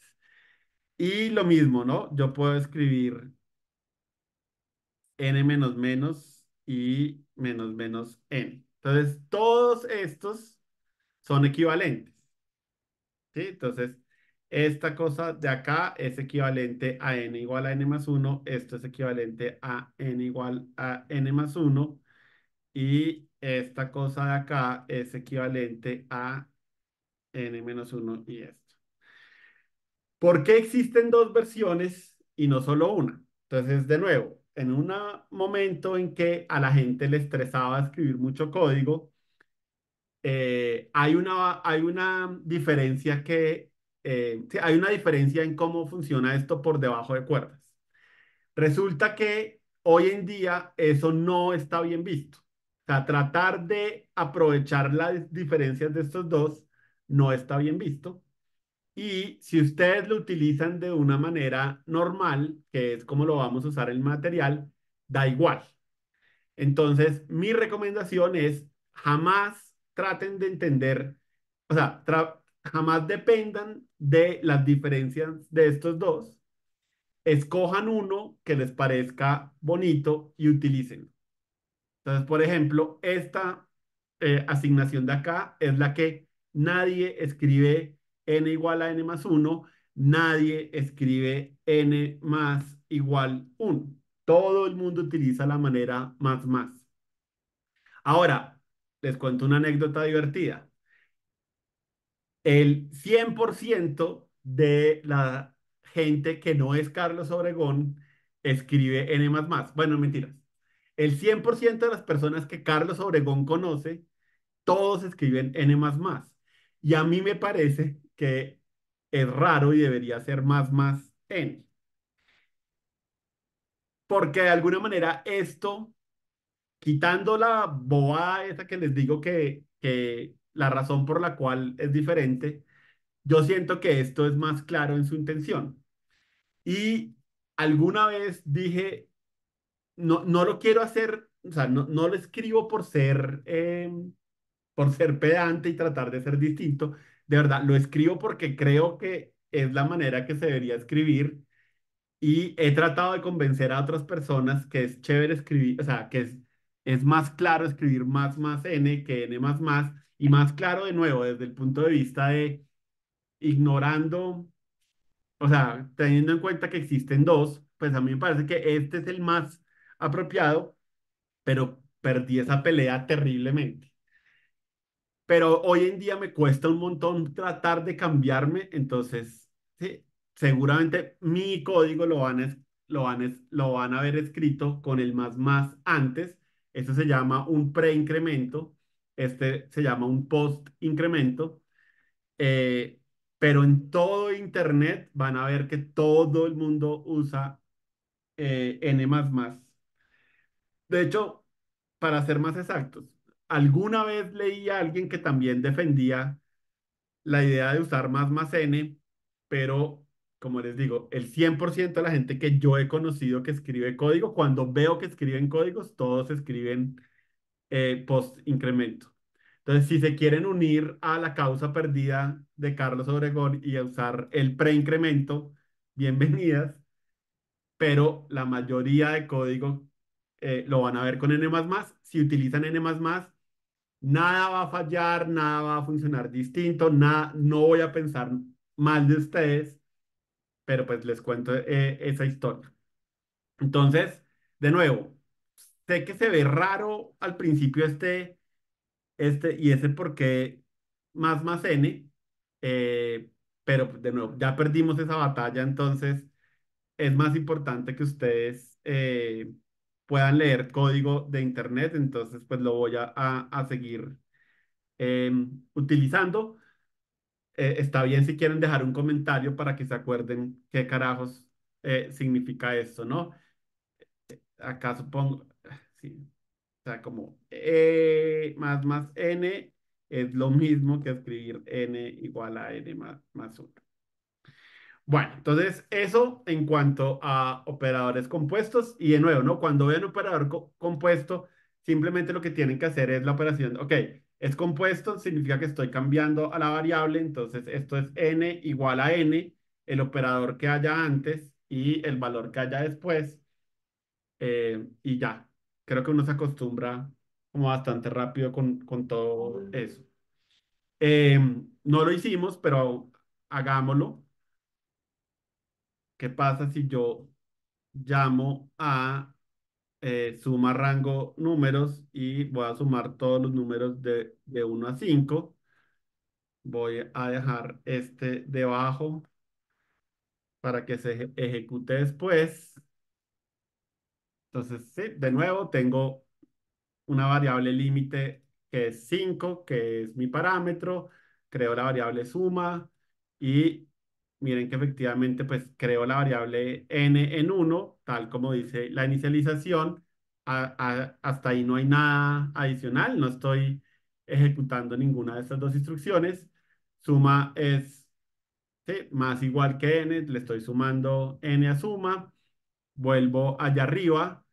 Y lo mismo, ¿no? Yo puedo escribir n menos menos y menos menos n. Entonces, todos estos son equivalentes. ¿sí? Entonces, esta cosa de acá es equivalente a n igual a n más 1, esto es equivalente a n igual a n más 1, y esta cosa de acá es equivalente a n menos 1 y esto. ¿Por qué existen dos versiones y no solo una? Entonces, de nuevo, en un momento en que a la gente le estresaba escribir mucho código, eh, hay, una, hay una diferencia que, eh, hay una diferencia en cómo funciona esto por debajo de cuerdas. Resulta que hoy en día eso no está bien visto. O sea, tratar de aprovechar las diferencias de estos dos no está bien visto. Y si ustedes lo utilizan de una manera normal, que es como lo vamos a usar el material, da igual. Entonces, mi recomendación es jamás traten de entender, o sea, jamás dependan de las diferencias de estos dos. Escojan uno que les parezca bonito y utilicen. Entonces, por ejemplo, esta eh, asignación de acá es la que nadie escribe n igual a n más 1, nadie escribe n más igual 1. Todo el mundo utiliza la manera más más. Ahora, les cuento una anécdota divertida. El 100% de la gente que no es Carlos Obregón escribe N++. Bueno, mentiras. El 100% de las personas que Carlos Obregón conoce, todos escriben N++. Y a mí me parece que es raro y debería ser más más N. Porque de alguna manera esto quitando la bobada esa que les digo que, que la razón por la cual es diferente, yo siento que esto es más claro en su intención. Y alguna vez dije, no, no lo quiero hacer, o sea, no, no lo escribo por ser, eh, por ser pedante y tratar de ser distinto. De verdad, lo escribo porque creo que es la manera que se debería escribir y he tratado de convencer a otras personas que es chévere escribir, o sea, que es es más claro escribir más más n que n más más y más claro de nuevo desde el punto de vista de ignorando, o sea, teniendo en cuenta que existen dos, pues a mí me parece que este es el más apropiado, pero perdí esa pelea terriblemente. Pero hoy en día me cuesta un montón tratar de cambiarme, entonces seguramente mi código lo van lo van lo van a haber escrito con el más más antes este se llama un preincremento, este se llama un post-incremento. Eh, pero en todo Internet van a ver que todo el mundo usa eh, N++. De hecho, para ser más exactos, alguna vez leí a alguien que también defendía la idea de usar más más N, pero como les digo, el 100% de la gente que yo he conocido que escribe código, cuando veo que escriben códigos, todos escriben eh, post-incremento. Entonces, si se quieren unir a la causa perdida de Carlos Obregón y a usar el pre-incremento, bienvenidas, pero la mayoría de código eh, lo van a ver con N++. Si utilizan N++, nada va a fallar, nada va a funcionar distinto, nada, no voy a pensar mal de ustedes, pero pues les cuento eh, esa historia. Entonces, de nuevo, sé que se ve raro al principio este, este y ese porque más más n, eh, pero pues, de nuevo, ya perdimos esa batalla, entonces es más importante que ustedes eh, puedan leer código de internet, entonces pues lo voy a, a, seguir em, utilizando. Eh, está bien si quieren dejar un comentario para que se acuerden qué carajos eh, significa esto, ¿no? Eh, acá supongo, sí, o sea, como E más más N es lo mismo que escribir N igual a N más, 1. Bueno, entonces eso en cuanto a operadores compuestos y de nuevo, ¿no? Cuando vean operador compuesto, simplemente lo que tienen que hacer es la operación, ok, es compuesto, significa que estoy cambiando a la variable, entonces esto es n igual a n, el operador que haya antes y el valor que haya después, eh, y ya. Creo que uno se acostumbra como bastante rápido con, con todo eso. Em, no lo hicimos, pero hagámoslo. ¿Qué pasa si yo llamo a eh, suma rango números y voy a sumar todos los números de, de 1 a 5. Voy a dejar este debajo para que se ejecute después. Entonces, sí, de nuevo tengo una variable límite que es 5, que es mi parámetro, creo la variable suma y miren que efectivamente pues creo la variable n en 1, tal como dice la inicialización, hasta ahí no hay nada adicional, no estoy ejecutando ninguna de estas dos instrucciones, suma es más igual que n, le estoy sumando n a suma, vuelvo allá arriba,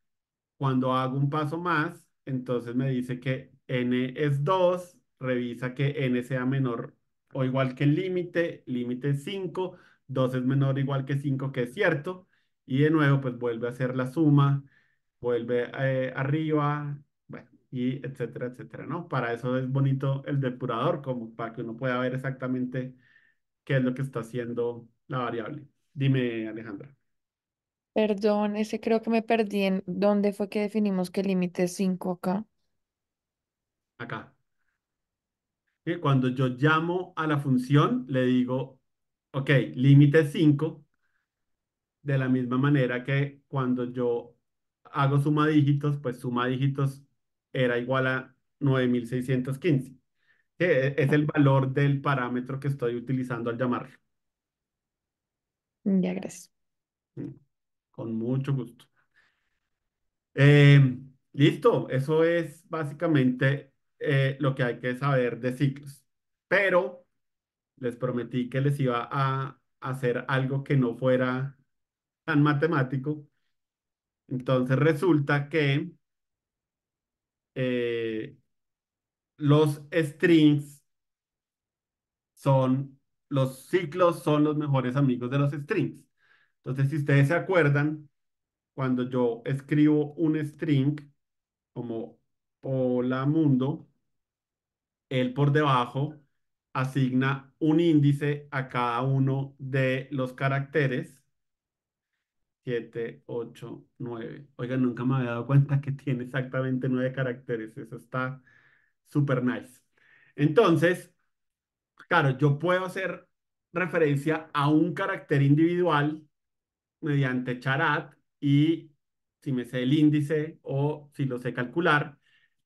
cuando hago un paso más, entonces me dice que n es 2, revisa que n sea menor o igual que el límite, límite 5, 2 es menor o igual que 5, que es cierto, y de nuevo, pues vuelve a hacer la suma, vuelve eh, arriba, bueno, y etcétera, etcétera, ¿no? Para eso es bonito el depurador, como para que uno pueda ver exactamente qué es lo que está haciendo la variable. Dime, Alejandra. Perdón, ese creo que me perdí en dónde fue que definimos que el límite es 5 acá. Acá. Cuando yo llamo a la función, le digo, ok, límite 5, de la misma manera que cuando yo hago suma dígitos, pues suma dígitos era igual a 9615, e-, es el valor del parámetro que estoy utilizando al llamarlo. Ya, gracias. Mm, con mucho gusto. Em, listo, eso es básicamente eh, lo que hay que saber de ciclos. Pero les prometí que les iba a hacer algo que no fuera tan matemático. Entonces resulta que eh, los strings son, los ciclos son los mejores amigos de los strings. Entonces, si ustedes se acuerdan, cuando yo escribo un string, como Hola Mundo, él por debajo asigna un índice a cada uno de los caracteres. 7, 8, 9. Oigan, nunca me había dado cuenta que tiene exactamente 9 caracteres. Eso está súper nice. Entonces, claro, yo puedo hacer referencia a un carácter individual mediante charat y si me sé el índice o si lo sé calcular,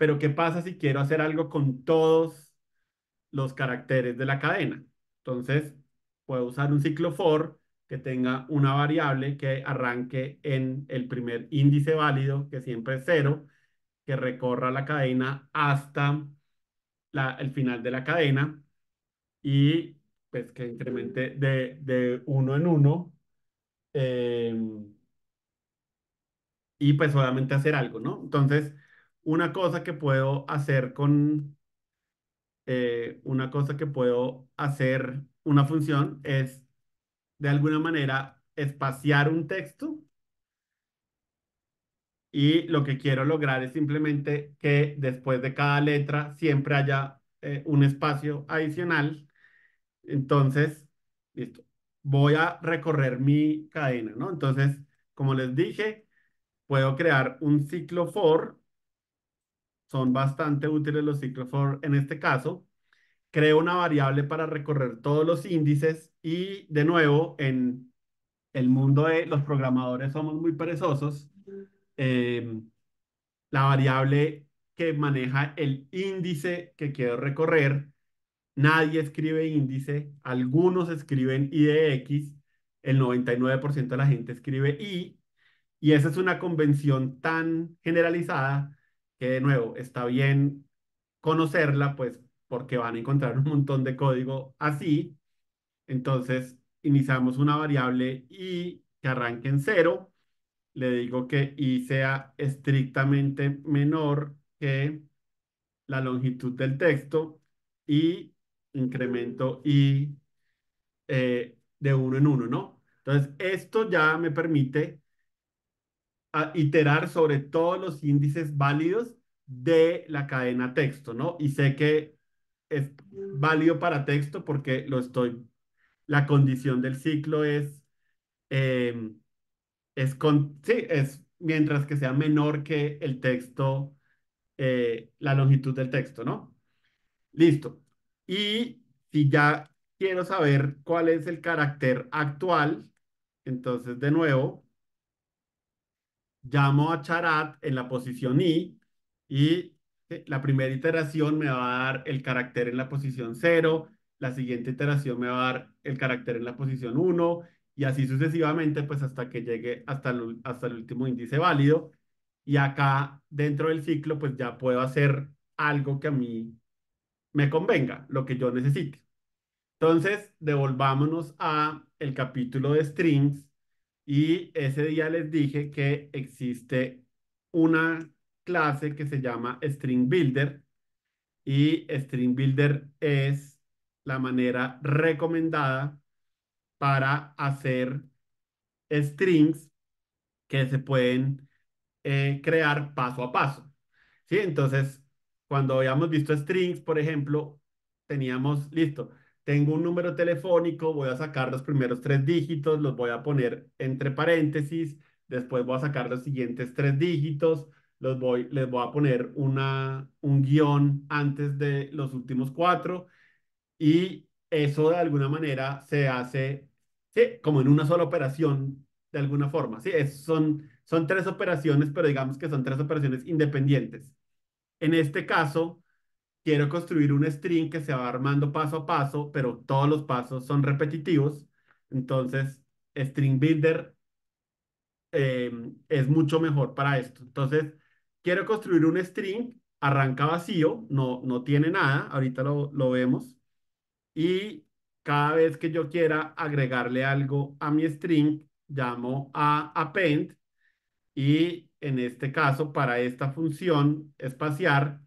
pero ¿qué pasa si quiero hacer algo con todos los caracteres de la cadena? Entonces, puedo usar un ciclo for que tenga una variable que arranque en el primer índice válido, que siempre es cero, que recorra la cadena hasta el final de la cadena y pues que incremente de, uno en uno eh, y pues solamente hacer algo, ¿no? Entonces, una cosa que puedo hacer con eh, una cosa que puedo hacer una función es de alguna manera espaciar un texto y lo que quiero lograr es simplemente que después de cada letra siempre haya eh, un espacio adicional. Entonces, listo, voy a recorrer mi cadena, ¿no? Entonces, como les dije, puedo crear un ciclo for son bastante útiles los for en este caso. Creo una variable para recorrer todos los índices y de nuevo en el mundo de los programadores somos muy perezosos. Em, la variable que maneja el índice que quiero recorrer. Nadie escribe índice, algunos escriben IDX, el 99% de la gente escribe I, y esa es una convención tan generalizada que de nuevo está bien conocerla, pues porque van a encontrar <laughs> un montón de código así. Entonces, iniciamos una variable y que arranque en cero. Le digo que y sea estrictamente menor que la longitud del texto y incremento y eh, de uno en uno, ¿no? Entonces, esto ya me permite iterar sobre todos los índices válidos de la cadena texto, ¿no? Y sé que es válido para texto porque lo estoy, la condición del ciclo es, em, es sí, es mientras que sea menor que el texto, eh, la longitud del texto, ¿no? Listo. Y si ya quiero saber cuál es el carácter actual, entonces de nuevo, llamo a charat en la posición i y eh, la primera iteración me va a dar el carácter en la posición 0, la siguiente iteración me va a dar el carácter en la posición 1 y así sucesivamente pues hasta que llegue hasta el, hasta el último índice válido y acá dentro del ciclo pues ya puedo hacer algo que a mí me convenga, lo que yo necesite. Entonces, devolvámonos a el capítulo de strings y ese día les dije que existe una clase que se llama String Builder y String Builder es la manera recomendada para hacer strings que se pueden eh, crear paso a paso. ¿Sí? Entonces, cuando habíamos visto strings, por ejemplo, teníamos listo tengo un número telefónico, voy a sacar los primeros tres dígitos, los voy a poner entre paréntesis, después voy a sacar los siguientes tres dígitos, los voy, les voy a poner una, un guión antes de los últimos cuatro y eso de alguna manera se hace sí, como en una sola operación de alguna forma. Sí, es, son, son tres operaciones, pero digamos que son tres operaciones independientes. En este caso, quiero construir un string que se va armando paso a paso, pero todos los pasos son repetitivos. Entonces, String Builder em, es mucho mejor para esto. Entonces, quiero construir un string, arranca vacío, no, no tiene nada, ahorita lo, lo vemos. Y cada vez que yo quiera agregarle algo a mi string, llamo a append y en este caso para esta función espaciar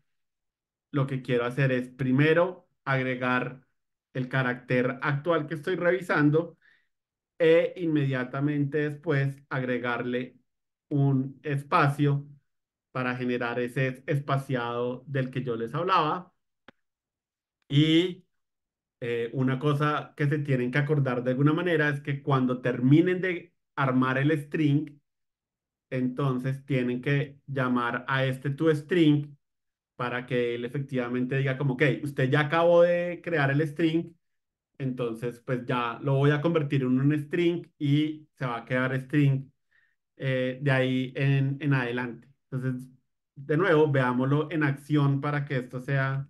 lo que quiero hacer es primero agregar el carácter actual que estoy revisando e inmediatamente después agregarle un espacio para generar ese espaciado del que yo les hablaba. Y eh, una cosa que se tienen que acordar de alguna manera es que cuando terminen de armar el string, entonces tienen que llamar a este string para que él efectivamente diga como, ok, usted ya acabó de crear el string, entonces pues ya lo voy a convertir en un string y se va a quedar string eh, de ahí en, en adelante. Entonces, de nuevo, veámoslo en acción para que esto sea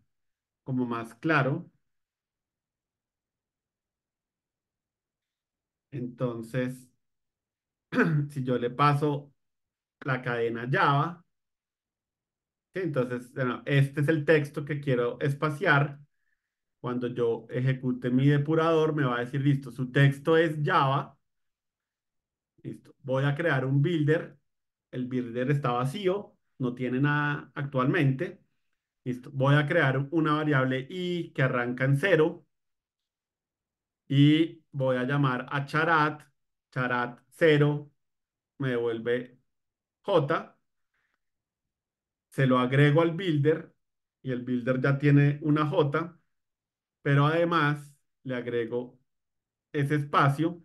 como más claro. Entonces, <clears throat> si yo le paso la cadena Java, entonces, este es el texto que quiero espaciar. Cuando yo ejecute mi depurador, me va a decir, listo, su texto es Java. Listo, voy a crear un builder. El builder está vacío, no tiene nada actualmente. Listo, voy a crear una variable i que arranca en cero. Y voy a llamar a charat. Charat cero. me devuelve j se lo agrego al builder y el builder ya tiene una J, pero además le agrego ese espacio.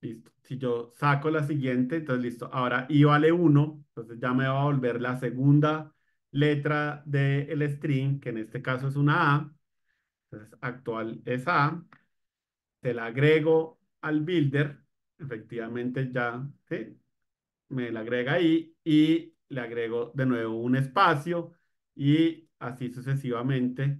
Listo. Si yo saco la siguiente, entonces listo. Ahora I vale 1, entonces ya me va a volver la segunda letra del string, que en este caso es una A. Entonces actual es A. Se la agrego al builder. Efectivamente ya, Me la agrega ahí. Y le agrego de nuevo un espacio y así sucesivamente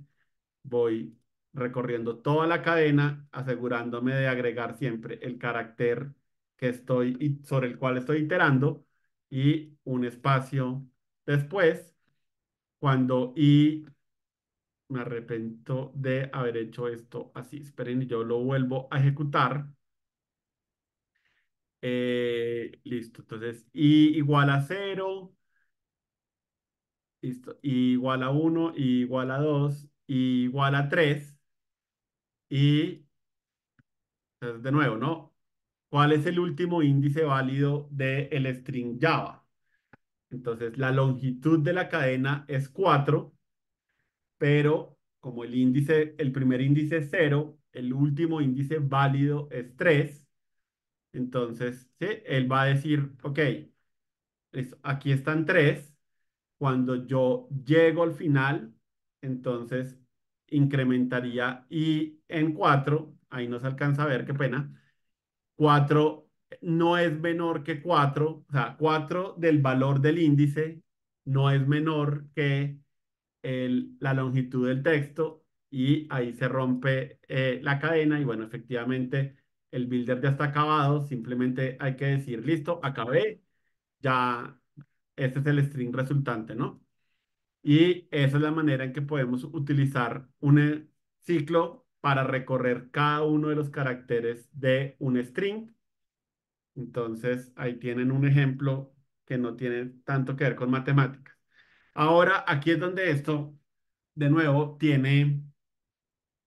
voy recorriendo toda la cadena asegurándome de agregar siempre el carácter que estoy sobre el cual estoy iterando y un espacio después cuando y me arrepento de haber hecho esto así. Esperen, yo lo vuelvo a ejecutar. Eh, listo, entonces y igual a cero Listo. igual a 1, igual a 2, igual a 3. Y de nuevo, ¿no? ¿Cuál es el último índice válido del string Java? Entonces, la longitud de la cadena es 4, pero como el índice, el primer índice es 0, el último índice válido es 3. Entonces, ¿sí? él va a decir, ok, aquí están 3, cuando yo llego al final, entonces incrementaría y en 4, ahí no se alcanza a ver, qué pena, 4 no es menor que 4, o sea, 4 del valor del índice no es menor que el, la longitud del texto y ahí se rompe eh, la cadena y bueno, efectivamente el builder ya está acabado, simplemente hay que decir, listo, acabé, ya este es el string resultante, ¿no? Y esa es la manera en que podemos utilizar un ciclo para recorrer cada uno de los caracteres de un string. Entonces, ahí tienen un ejemplo que no tiene tanto que ver con matemáticas. Ahora, aquí es donde esto, de nuevo, tiene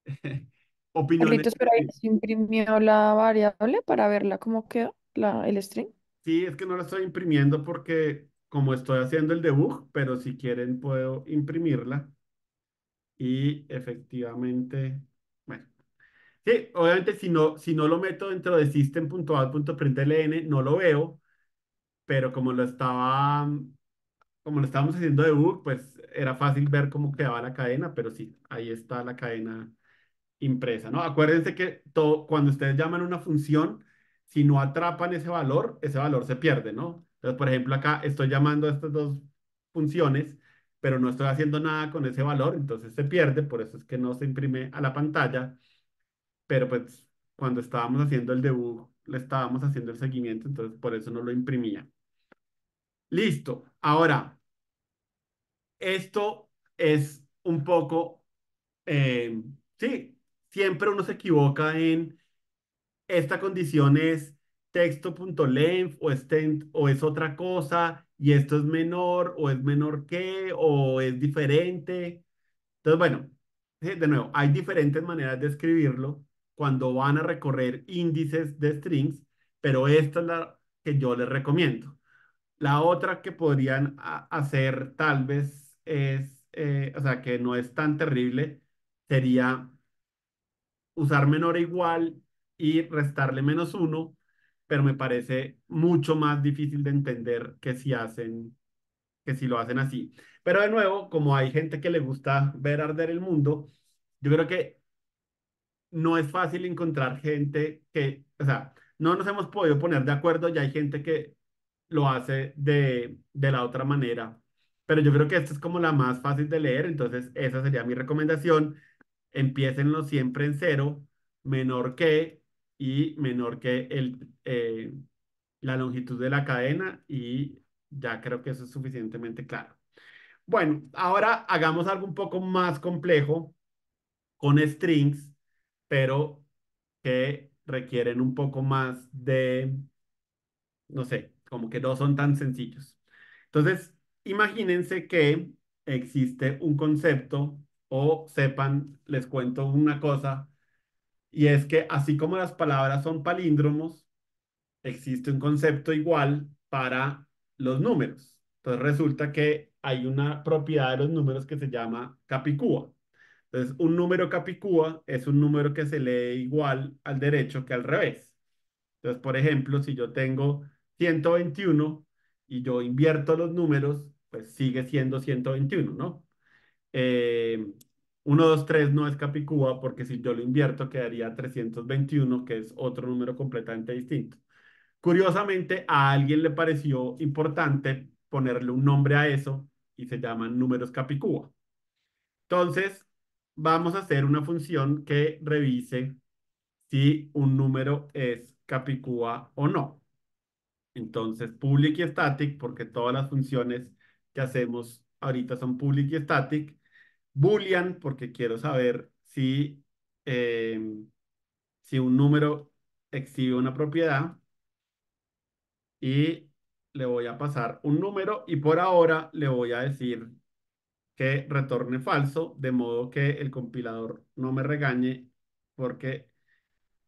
<laughs> opiniones. Carlitos, ahí se la variable para verla cómo quedó la, el string. Sí, es que no la estoy imprimiendo porque como estoy haciendo el debug, pero si quieren puedo imprimirla. Y efectivamente, bueno. Sí, obviamente si no, si no lo meto dentro de system.out.println, no lo veo, pero como lo estaba, como lo estábamos haciendo debug, pues era fácil ver cómo quedaba la cadena, pero sí, ahí está la cadena impresa, ¿no? Acuérdense que todo, cuando ustedes llaman una función, si no atrapan ese valor, ese valor se pierde, ¿no? Entonces, por ejemplo, acá estoy llamando a estas dos funciones, pero no estoy haciendo nada con ese valor, entonces se pierde, por eso es que no se imprime a la pantalla. Pero pues cuando estábamos haciendo el debug, le estábamos haciendo el seguimiento, entonces por eso no lo imprimía. Listo. Ahora, esto es un poco, eh, sí, siempre uno se equivoca en esta condición es texto.length o, o es otra cosa y esto es menor o es menor que o es diferente. Entonces, bueno, de nuevo, hay diferentes maneras de escribirlo cuando van a recorrer índices de strings, pero esta es la que yo les recomiendo. La otra que podrían hacer tal vez es, eh, o sea, que no es tan terrible, sería usar menor o igual y restarle menos uno pero me parece mucho más difícil de entender que si hacen que si lo hacen así. Pero de nuevo, como hay gente que le gusta ver arder el mundo, yo creo que no es fácil encontrar gente que, o sea, no nos hemos podido poner de acuerdo, ya hay gente que lo hace de, de la otra manera, pero yo creo que esta es como la más fácil de leer, entonces esa sería mi recomendación. Empiecenlo siempre en cero, menor que y menor que el, eh, la longitud de la cadena y ya creo que eso es suficientemente claro. Bueno, ahora hagamos algo un poco más complejo con strings, pero que requieren un poco más de, no sé, como que no son tan sencillos. Entonces, imagínense que existe un concepto o sepan, les cuento una cosa y es que así como las palabras son palíndromos, existe un concepto igual para los números. Entonces resulta que hay una propiedad de los números que se llama capicúa. Entonces, un número capicúa es un número que se lee igual al derecho que al revés. Entonces, por ejemplo, si yo tengo 121 y yo invierto los números, pues sigue siendo 121, ¿no? Eh, 3 no es Capicúa porque si yo lo invierto quedaría 321, que es otro número completamente distinto. Curiosamente, a alguien le pareció importante ponerle un nombre a eso y se llaman números Capicúa. Entonces, vamos a hacer una función que revise si un número es Capicúa o no. Entonces, public y static, porque todas las funciones que hacemos ahorita son public y static boolean porque quiero saber si, em, si un número exhibe una propiedad y le voy a pasar un número y por ahora le voy a decir que retorne falso, de modo que el compilador no me regañe porque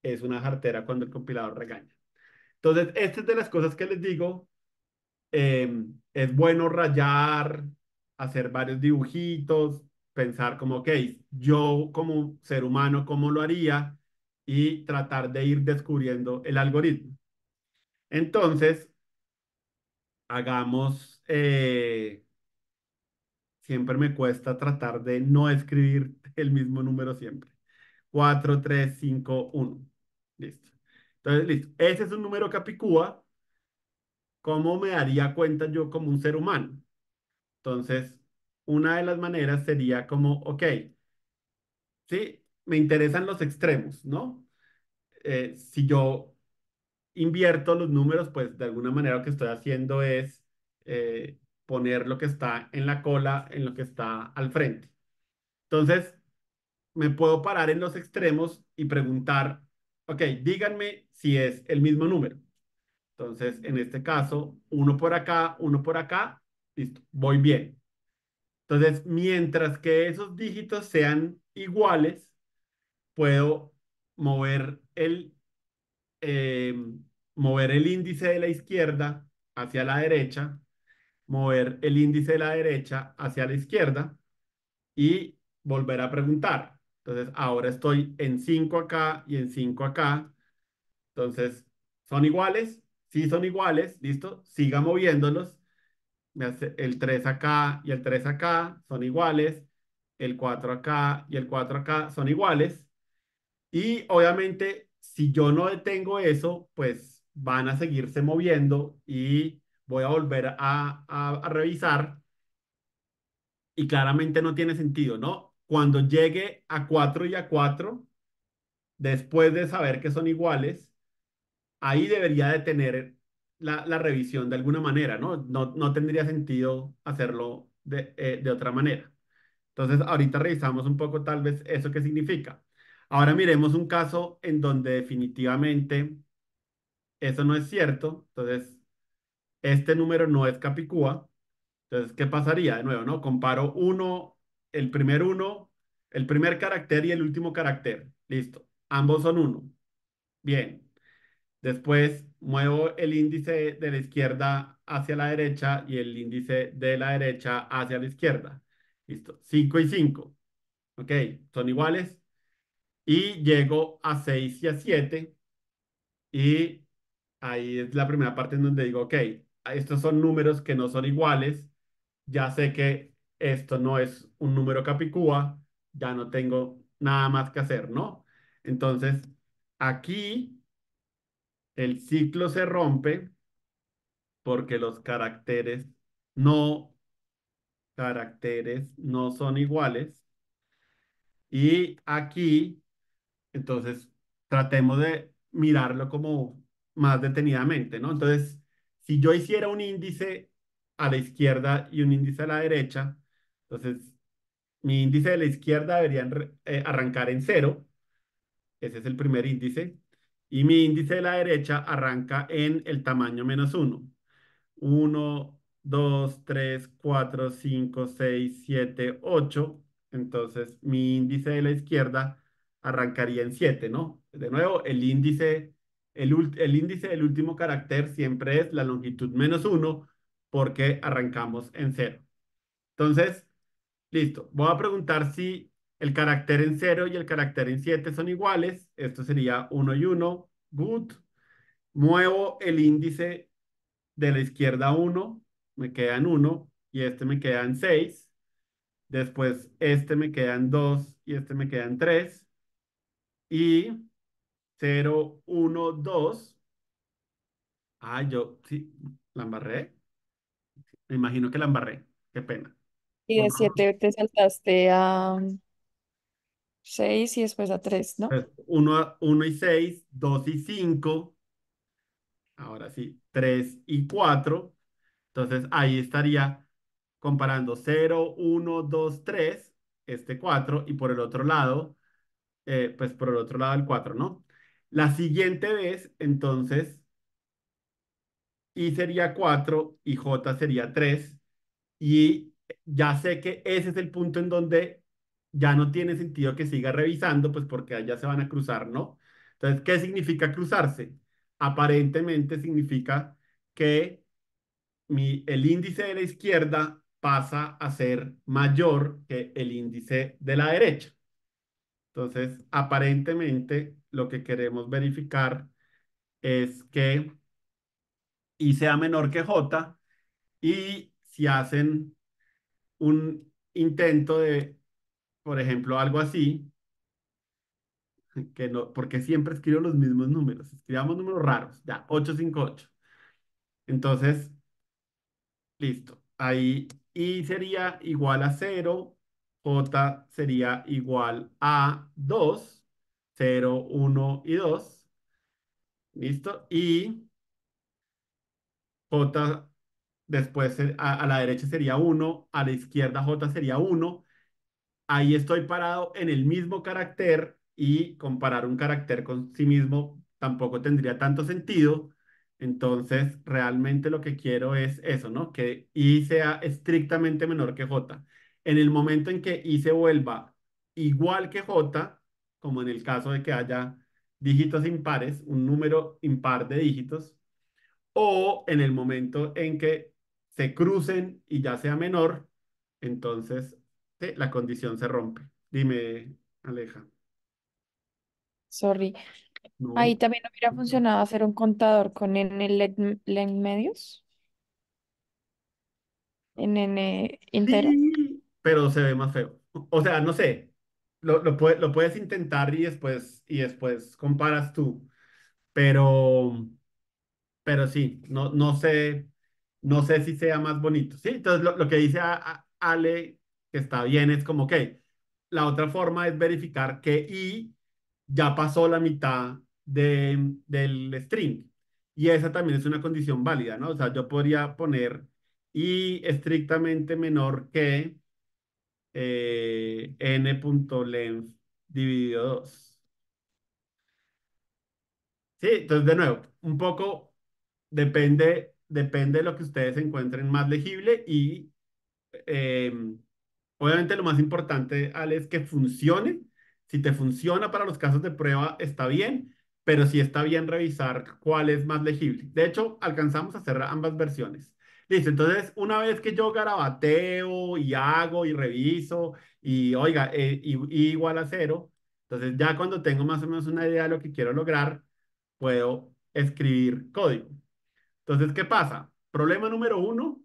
es una jartera cuando el compilador regaña. Entonces, estas es de las cosas que les digo. Em, es bueno rayar, hacer varios dibujitos, pensar como, ok, yo como ser humano, ¿cómo lo haría? Y tratar de ir descubriendo el algoritmo. Entonces, hagamos, eh, siempre me cuesta tratar de no escribir <laughs> el mismo número siempre. 4, 3, 5, 1. Listo. Entonces, listo. Ese es un número capicúa. ¿Cómo me daría cuenta yo como un ser humano? Entonces, una de las maneras sería como, ok, sí, me interesan los extremos, ¿no? Eh, si yo invierto los números, pues de alguna manera lo que estoy haciendo es eh, poner lo que está en la cola, en lo que está al frente. Entonces, me puedo parar en los extremos y preguntar, ok, díganme si es el mismo número. Entonces, en este caso, uno por acá, uno por acá, listo, voy bien. Entonces, mientras que esos dígitos sean iguales, puedo mover el, em, mover el índice de la izquierda hacia la derecha, mover el índice de la derecha hacia la izquierda y volver a preguntar. Entonces, ahora estoy en 5 acá y en 5 acá. Entonces, ¿son iguales? Sí, son iguales. Listo. Siga moviéndolos el 3 acá y el 3 acá son iguales, el 4 acá y el 4 acá son iguales. Y obviamente, si yo no detengo eso, pues van a seguirse moviendo y voy a volver a, a revisar. Y claramente no tiene sentido, ¿no? Cuando llegue a 4 y a 4, después de saber que son iguales, ahí debería detener la, revisión de alguna manera, ¿no? No, tendría sentido hacerlo eh, de, otra manera. Entonces, ahorita revisamos un poco tal vez eso que significa. Ahora miremos un caso en donde definitivamente eso no es cierto. Entonces, este número no es Capicúa. Entonces, ¿qué pasaría? De nuevo, ¿no? Comparo uno, el primer uno, el primer carácter y el último carácter. Listo. Ambos son uno. Bien. Después muevo el índice de la izquierda hacia la derecha y el índice de la derecha hacia la izquierda. Listo, 5 y 5. Ok, son iguales. Y llego a 6 y a 7. Y ahí es la primera parte en donde digo, ok, estos son números que no son iguales. Ya sé que esto no es un número capicúa. Ya no tengo nada más que hacer, ¿no? Entonces, aquí el ciclo se rompe porque los caracteres no, caracteres no son iguales. Y aquí, entonces, tratemos de mirarlo como más detenidamente, ¿no? Entonces, si yo hiciera un índice a la izquierda y un índice a la derecha, entonces mi índice de la izquierda debería eh, arrancar en cero. Ese es el primer índice y mi índice de la derecha arranca en el tamaño menos 1. 1, 2, 3, 4, 5, 6, 7, 8. Entonces mi índice de la izquierda arrancaría en 7, ¿no? De nuevo, el índice, el índice del último carácter siempre es la longitud menos 1 porque arrancamos en 0. Entonces, listo. Voy a preguntar si el carácter en 0 y el carácter en 7 son iguales. Esto sería 1 y 1. Good. Muevo el índice de la izquierda 1. Me quedan 1 y este me quedan 6. Después este me quedan 2 y este me quedan 3. Y 0, 1, 2. Ah, yo sí, la embarré. Me imagino que la embarré. Qué pena. Y de 7 te saltaste a, 6 y después a 3, ¿no? 1 y 6, 2 y 5, ahora sí, 3 y 4. Entonces ahí estaría comparando 0, 1, 2, 3, este 4, y por el otro lado, eh, pues por el otro lado el 4, ¿no? La siguiente vez, entonces, I sería 4 y J sería 3, y ya sé que ese es el punto en donde ya no tiene sentido que siga revisando, pues porque allá se van a cruzar, ¿no? Entonces, ¿qué significa cruzarse? Aparentemente significa que el índice de la izquierda pasa a ser mayor que el índice de la derecha. Entonces, aparentemente lo que queremos verificar es que I sea menor que J y si hacen un intento de por ejemplo, algo así, que no, porque siempre escribo los mismos números, escribamos números raros, ya, 858. Entonces, listo, ahí i sería igual a 0, j sería igual a 2, 0, 1 y 2, listo, y j después a la derecha sería 1, a la izquierda j sería 1, ahí estoy parado en el mismo carácter y comparar un carácter con sí mismo tampoco tendría tanto sentido. Entonces, realmente lo que quiero es eso, ¿no? Que I sea estrictamente menor que J. En el momento en que I se vuelva igual que J, como en el caso de que haya dígitos impares, un número impar de dígitos, o en el momento en que se crucen y ya sea menor, entonces este, la condición se rompe. Dime, Aleja. Sorry. Ahí también hubiera funcionado hacer un contador con n e e medios, en n pero se ve más feo. O sea, no sé, lo, lo, lo puedes intentar y después, y después comparas tú, pero, pero sí, no, no sé, no sé si sea más bonito. Sí, entonces lo, que dice Ale que está bien, es como que la otra forma es verificar que i ya pasó la mitad de, del string. Y esa también es una condición válida, ¿no? O sea, yo podría poner i estrictamente menor que eh, n.length dividido 2. Sí, entonces de nuevo, un poco depende, depende de lo que ustedes encuentren más legible y eh, Obviamente lo más importante, es que funcione. Si te funciona para los casos de prueba, está bien, pero sí está bien revisar cuál es más legible. De hecho, alcanzamos a cerrar ambas versiones. Listo, entonces una vez que yo garabateo y hago y reviso y oiga, y eh, igual a cero, entonces ya cuando tengo más o menos una idea de lo que quiero lograr, puedo escribir código. Entonces, ¿qué pasa? Problema número uno,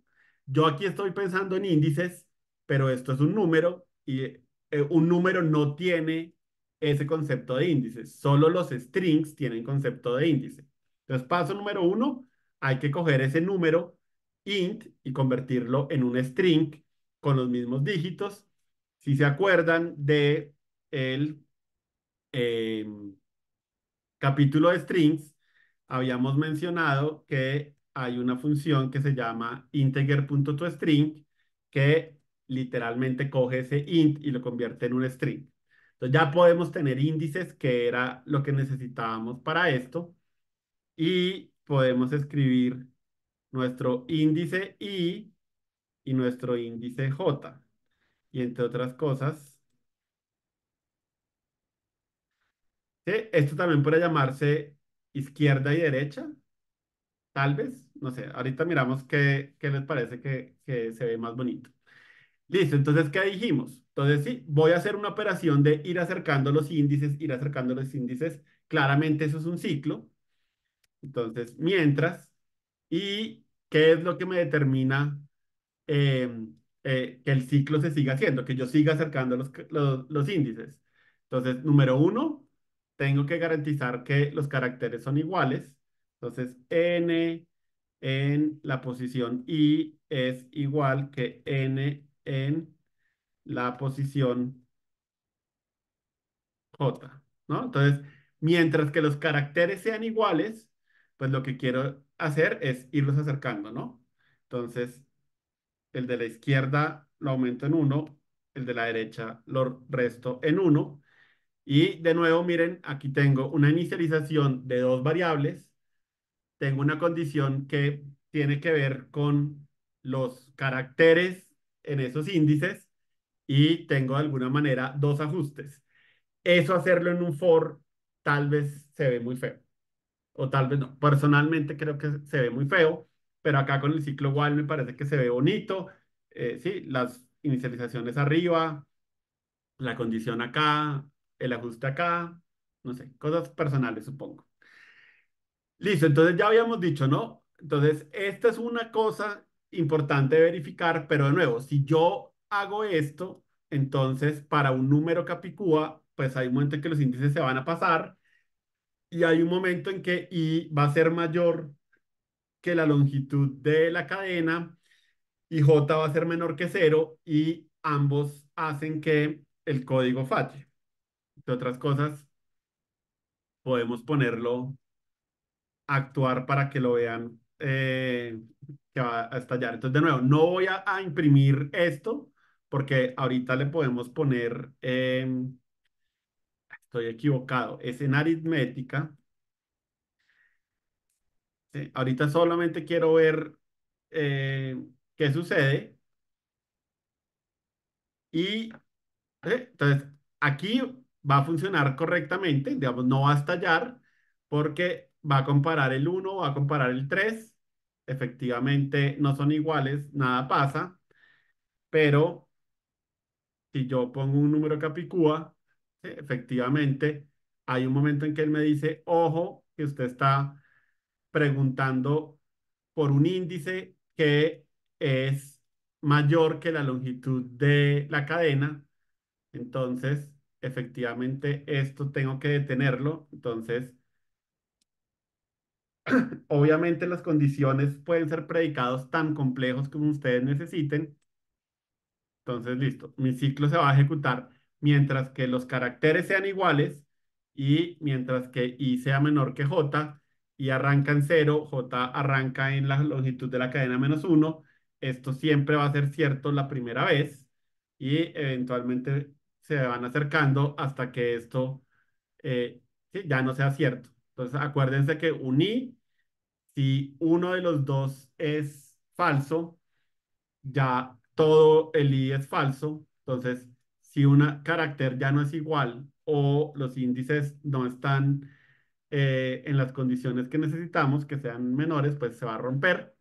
yo aquí estoy pensando en índices pero esto es un número y eh, eh, un número no tiene ese concepto de índice, solo los strings tienen concepto de índice. Entonces, paso número uno, hay que coger ese número int y convertirlo en un string con los mismos dígitos. Si se acuerdan de el em, capítulo de strings, habíamos mencionado que hay una función que se llama integer.toString que literalmente coge ese int y lo convierte en un string. Entonces ya podemos tener índices, que era lo que necesitábamos para esto, y podemos escribir nuestro índice i y nuestro índice j. Y entre otras cosas, esto también puede llamarse izquierda y derecha, tal vez, no sé, ahorita miramos qué, qué les parece que, que se ve más bonito. Listo, entonces, ¿qué dijimos? Entonces, sí, voy a hacer una operación de ir acercando los índices, ir acercando los índices. Claramente eso es un ciclo. Entonces, mientras, ¿y qué es lo que me determina em, eh, que el ciclo se siga haciendo, que yo siga acercando los, los, índices? Entonces, número uno, tengo que garantizar que los caracteres son iguales. Entonces, n en la posición i es igual que n en la posición J, ¿no? Entonces, mientras que los caracteres sean iguales, pues lo que quiero hacer es irlos acercando, ¿no? Entonces, el de la izquierda lo aumento en 1, el de la derecha lo resto en 1. Y de nuevo, miren, aquí tengo una inicialización de dos variables. Tengo una condición que tiene que ver con los caracteres en esos índices y tengo de alguna manera dos ajustes. Eso hacerlo en un for tal vez se ve muy feo o tal vez no. Personalmente creo que se ve muy feo, pero acá con el ciclo igual me parece que se ve bonito. Eh, sí, las inicializaciones arriba, la condición acá, el ajuste acá, no sé, cosas personales supongo. Listo, entonces ya habíamos dicho, ¿no? Entonces, esta es una cosa importante verificar, pero de nuevo, si yo hago esto, entonces para un número capicúa, pues hay un momento en que los índices se van a pasar y hay un momento en que i va a ser mayor que la longitud de la cadena y j va a ser menor que cero y ambos hacen que el código falle. De otras cosas, podemos ponerlo, actuar para que lo vean eh, que va a estallar. Entonces, de nuevo, no voy a, imprimir esto porque ahorita le podemos poner, em, estoy equivocado, es en aritmética. ahorita solamente quiero ver eh, qué sucede. Y eh, entonces aquí va a funcionar correctamente, digamos, no va a estallar porque va a comparar el 1, va a comparar el 3. Efectivamente, no son iguales, nada pasa. Pero si yo pongo un número capicúa, efectivamente, hay un momento en que él me dice, ojo, que usted está preguntando por un índice que es mayor que la longitud de la cadena. Entonces, efectivamente, esto tengo que detenerlo. Entonces, <coughs> Obviamente las condiciones pueden ser predicados tan complejos como ustedes necesiten. Entonces, listo, mi ciclo se va a ejecutar mientras que los caracteres sean iguales y mientras que i sea menor que j y arranca en 0, j arranca en la longitud de la cadena menos 1. Esto siempre va a ser cierto la primera vez y eventualmente se van acercando hasta que esto eh, ya no sea cierto. Entonces, acuérdense que un i si uno de los dos es falso, ya todo el i es falso. Entonces, si un carácter ya no es igual o los índices no están eh, en las condiciones que necesitamos, que sean menores, pues se va a romper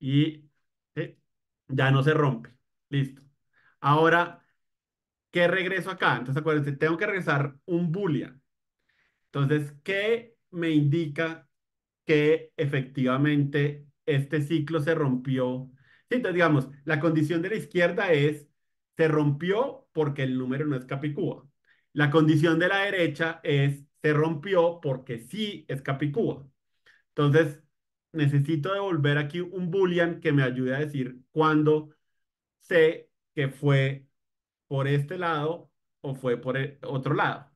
y eh, ya no se rompe. Listo. Ahora, ¿qué regreso acá? Entonces, acuérdense, tengo que regresar un boolean. Entonces, ¿qué me indica que efectivamente este ciclo se rompió. entonces, digamos, la condición de la izquierda es, se rompió porque el número no es Capicúa. La condición de la derecha es, se rompió porque sí es Capicúa. Entonces, necesito devolver aquí un boolean que me ayude a decir cuándo sé que fue por este lado o fue por el otro lado.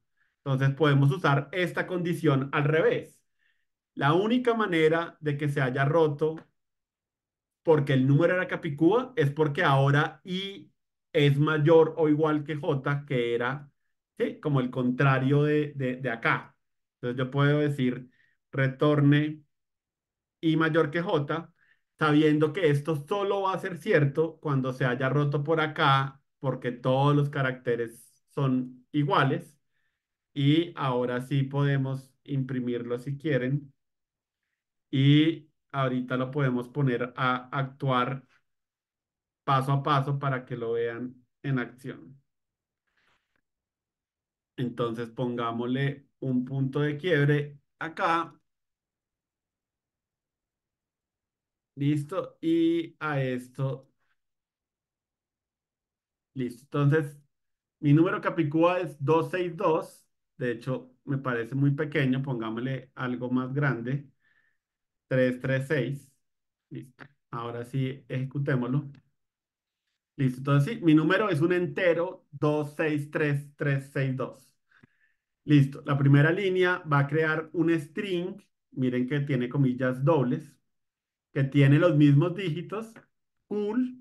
Entonces podemos usar esta condición al revés. La única manera de que se haya roto porque el número era capicúa es porque ahora I es mayor o igual que J, que era ¿sí? como el contrario de, de, de acá. Entonces yo puedo decir retorne I mayor que J, sabiendo que esto solo va a ser cierto cuando se haya roto por acá, porque todos los caracteres son iguales. Y ahora sí podemos imprimirlo si quieren y ahorita lo podemos poner a actuar paso a paso para que lo vean en acción. Entonces pongámosle un punto de quiebre acá. Listo. Y a esto. Listo. Entonces, mi número capicúa es 262. De hecho, me parece muy pequeño. Pongámosle algo más grande. 336. Listo. Ahora sí, ejecutémoslo. Listo, entonces sí, mi número es un entero 263362. Listo, la primera línea va a crear un string, miren que tiene comillas dobles, que tiene los mismos dígitos, cool.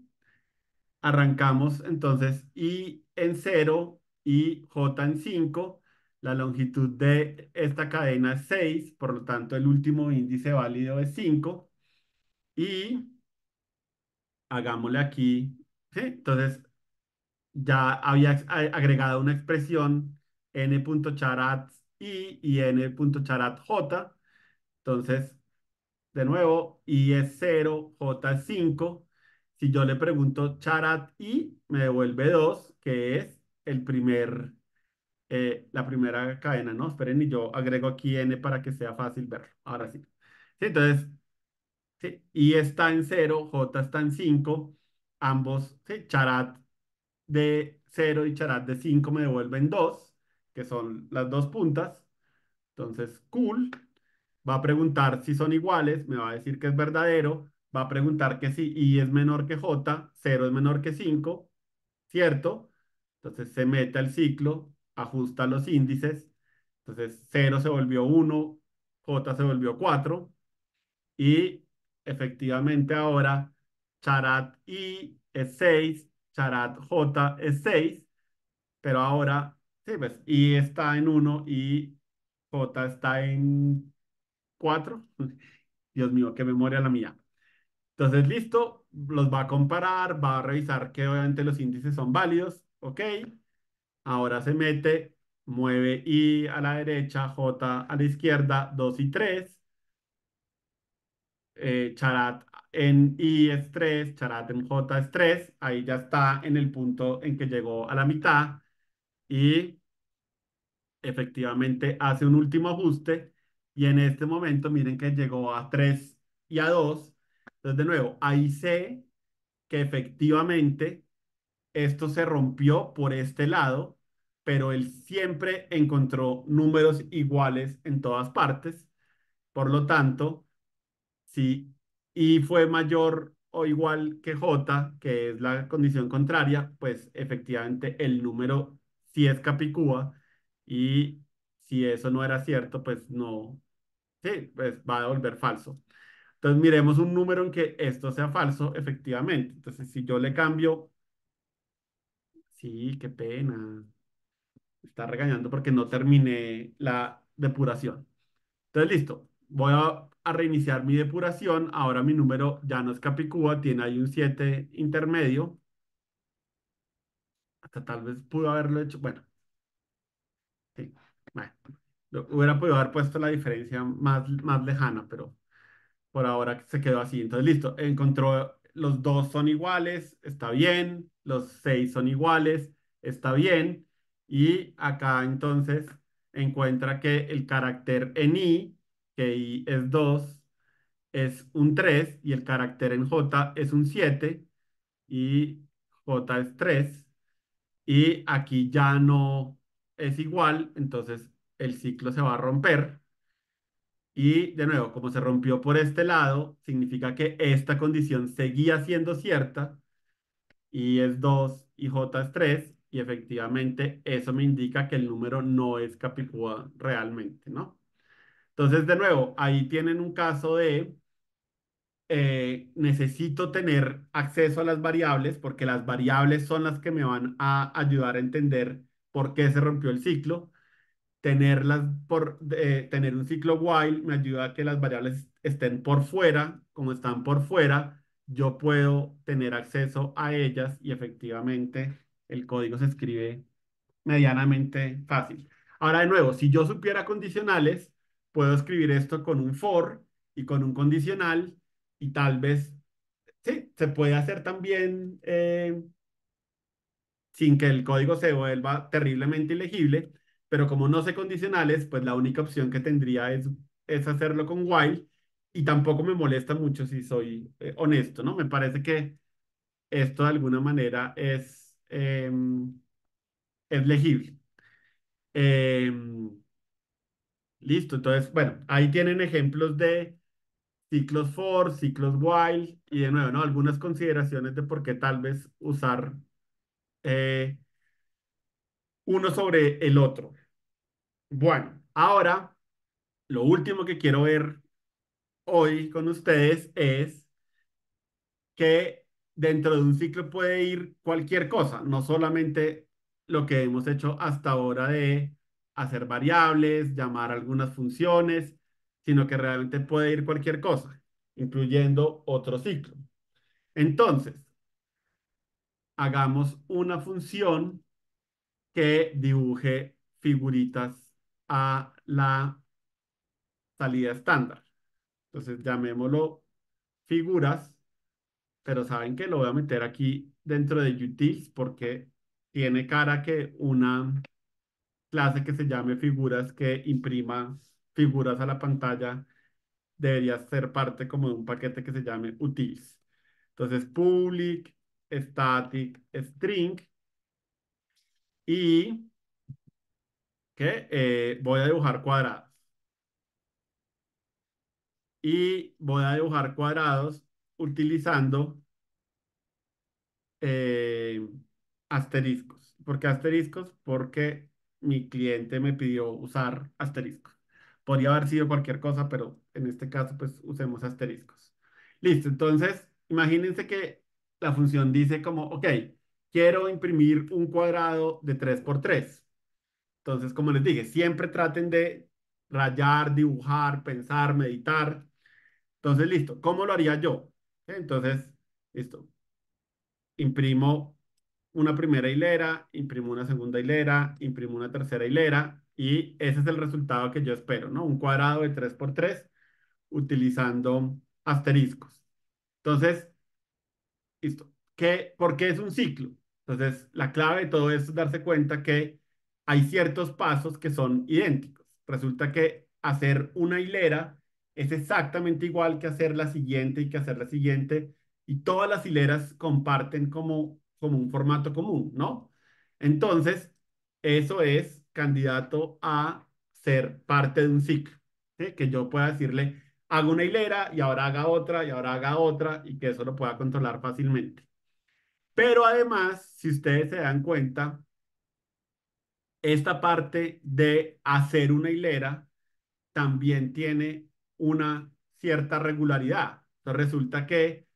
Arrancamos entonces I en 0, y J en 5, la longitud de esta cadena es 6, por lo tanto el último índice válido es 5. Y hagámosle aquí, Entonces ya había agregado una expresión n.charat i y n.charat j. Entonces, de nuevo, i es 0, j es 5. Si yo le pregunto charat i, me devuelve 2, que es el primer eh, la primera cadena, ¿no? Esperen y yo agrego aquí n para que sea fácil verlo. Ahora sí. sí entonces, ¿sí? i está en 0, j está en 5, ambos, ¿sí? charat de 0 y charat de 5 me devuelven 2, que son las dos puntas. Entonces, cool. Va a preguntar si son iguales, me va a decir que es verdadero. Va a preguntar que si i es menor que j, 0 es menor que 5, ¿cierto? Entonces se mete al ciclo, ajusta los índices. Entonces 0 se volvió 1, J se volvió 4 y efectivamente ahora charat I es 6, charat J es 6, pero ahora, sí, pues I está en 1 y J está en 4. <laughs> Dios mío, qué memoria la mía. Entonces, listo, los va a comparar, va a revisar que obviamente los índices son válidos, ok, Ahora se mete, mueve I a la derecha, J a la izquierda, 2 y 3. Eh, charat en I es 3, charat en J es 3. Ahí ya está en el punto en que llegó a la mitad. Y efectivamente hace un último ajuste. Y en este momento miren que llegó a 3 y a 2. Entonces de nuevo, ahí sé que efectivamente esto se rompió por este lado pero él siempre encontró números iguales en todas partes. Por lo tanto, si I fue mayor o igual que J, que es la condición contraria, pues efectivamente el número sí es capicúa y si eso no era cierto, pues no, sí, pues va a volver falso. Entonces miremos un número en que esto sea falso efectivamente. Entonces si yo le cambio, sí, qué pena, está regañando porque no terminé la depuración. Entonces, listo. Voy a, reiniciar mi depuración. Ahora mi número ya no es Capicúa, tiene ahí un 7 intermedio. Hasta tal vez pudo haberlo hecho. Bueno. Sí. Bueno. Hubiera podido haber puesto la diferencia más, más lejana, pero por ahora se quedó así. Entonces, listo. Encontró los dos son iguales, está bien. Los seis son iguales, está bien y acá entonces encuentra que el carácter en i, que i es 2, es un 3 y el carácter en j es un 7 y j es 3 y aquí ya no es igual, entonces el ciclo se va a romper. Y de nuevo, como se rompió por este lado, significa que esta condición seguía siendo cierta, y es 2 y j es 3, y efectivamente eso me indica que el número no es Capicúa realmente, ¿no? Entonces, de nuevo, ahí tienen un caso de eh, necesito tener acceso a las variables porque las variables son las que me van a ayudar a entender por qué se rompió el ciclo. Tenerlas por, eh, tener un ciclo while me ayuda a que las variables estén por fuera, como están por fuera, yo puedo tener acceso a ellas y efectivamente el código se escribe medianamente fácil. Ahora de nuevo, si yo supiera condicionales, puedo escribir esto con un for y con un condicional y tal vez, sí, se puede hacer también eh, sin que el código se vuelva terriblemente ilegible, pero como no sé condicionales, pues la única opción que tendría es, es hacerlo con while y tampoco me molesta mucho si soy eh, honesto, ¿no? Me parece que esto de alguna manera es Em, es legible. Em, listo, entonces, bueno, ahí tienen ejemplos de ciclos for, ciclos while y de nuevo, ¿no? Algunas consideraciones de por qué tal vez usar eh, uno sobre el otro. Bueno, ahora lo último que quiero ver hoy con ustedes es que dentro de un ciclo puede ir cualquier cosa, no solamente lo que hemos hecho hasta ahora de hacer variables, llamar algunas funciones, sino que realmente puede ir cualquier cosa, incluyendo otro ciclo. Entonces, hagamos una función que dibuje figuritas a la salida estándar. Entonces, llamémoslo figuras pero saben que lo voy a meter aquí dentro de utils porque tiene cara que una clase que se llame figuras que imprima figuras a la pantalla debería ser parte como de un paquete que se llame utils. Entonces, public, static, string y que eh, voy a dibujar cuadrados. Y voy a dibujar cuadrados utilizando eh, asteriscos. ¿Por qué asteriscos? Porque mi cliente me pidió usar asteriscos. Podría haber sido cualquier cosa, pero en este caso, pues usemos asteriscos. Listo, entonces, imagínense que la función dice como, ok, quiero imprimir un cuadrado de 3 x 3. Entonces, como les dije, siempre traten de rayar, dibujar, pensar, meditar. Entonces, listo, ¿cómo lo haría yo? Entonces, listo. Imprimo una primera hilera, imprimo una segunda hilera, imprimo una tercera hilera y ese es el resultado que yo espero, ¿no? Un cuadrado de 3x3 utilizando asteriscos. Entonces, listo. ¿Por qué es un ciclo? Entonces, la clave de todo esto es darse cuenta que hay ciertos pasos que son idénticos. Resulta que hacer una hilera es exactamente igual que hacer la siguiente y que hacer la siguiente, y todas las hileras comparten como, como un formato común, ¿no? Entonces, eso es candidato a ser parte de un SIC, que yo pueda decirle, hago una hilera y ahora haga otra y ahora haga otra y que eso lo pueda controlar fácilmente. Pero además, si ustedes se dan cuenta, esta parte de hacer una hilera también tiene una cierta regularidad. Entonces resulta que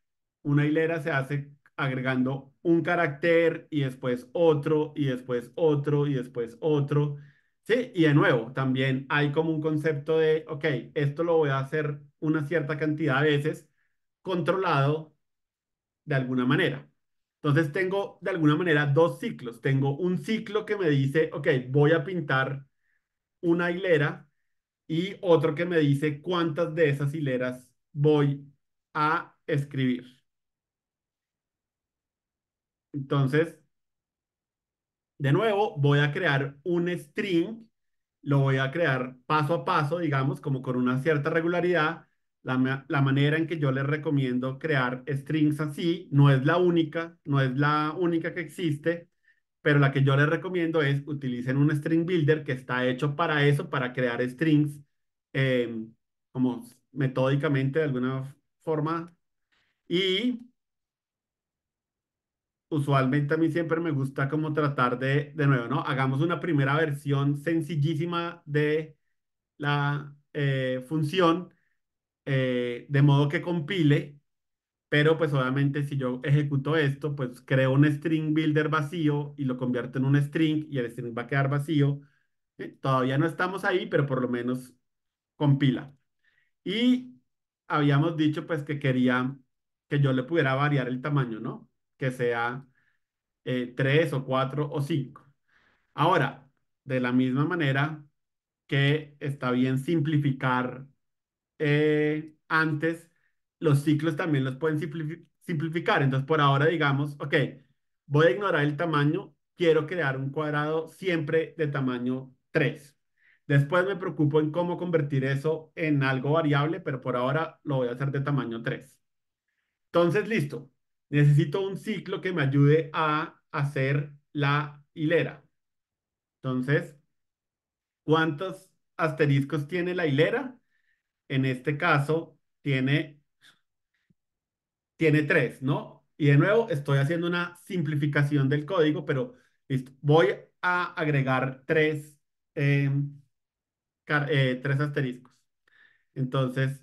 una hilera se hace agregando un carácter y después otro y después otro y después otro. Sí, y de nuevo, también hay como un concepto de, ok, esto lo voy a hacer una cierta cantidad de veces controlado de alguna manera. Entonces tengo de alguna manera dos ciclos. Tengo un ciclo que me dice, ok, voy a pintar una hilera y otro que me dice cuántas de esas hileras voy a escribir. Entonces, de nuevo, voy a crear un string, lo voy a crear paso a paso, digamos, como con una cierta regularidad. La, manera en que yo les recomiendo crear strings así no es la única, no es la única que existe, pero la que yo les recomiendo es utilicen un string builder que está hecho para eso, para crear strings eh, como metódicamente de alguna forma. Y usualmente a mí siempre me gusta como tratar de, de nuevo, ¿no? Hagamos una primera versión sencillísima de la eh, función, eh, de modo que compile pero pues obviamente si yo ejecuto esto, pues creo un string builder vacío y lo convierto en un string y el string va a quedar vacío. ¿eh? Todavía no estamos ahí, pero por lo menos compila. Y habíamos dicho pues que quería que yo le pudiera variar el tamaño, ¿no? Que sea eh, tres o 4 o 5. Ahora, de la misma manera que está bien simplificar eh, antes, los ciclos también los pueden simplificar. Entonces, por ahora digamos, ok, voy a ignorar el tamaño, quiero crear un cuadrado siempre de tamaño 3. Después me preocupo en cómo convertir eso en algo variable, pero por ahora lo voy a hacer de tamaño 3. Entonces, listo. Necesito un ciclo que me ayude a hacer la hilera. Entonces, ¿cuántos asteriscos tiene la hilera? En este caso, tiene tiene tres, ¿no? Y de nuevo, estoy haciendo una simplificación del código, pero listo. voy a agregar tres, em, eh, tres asteriscos. Entonces,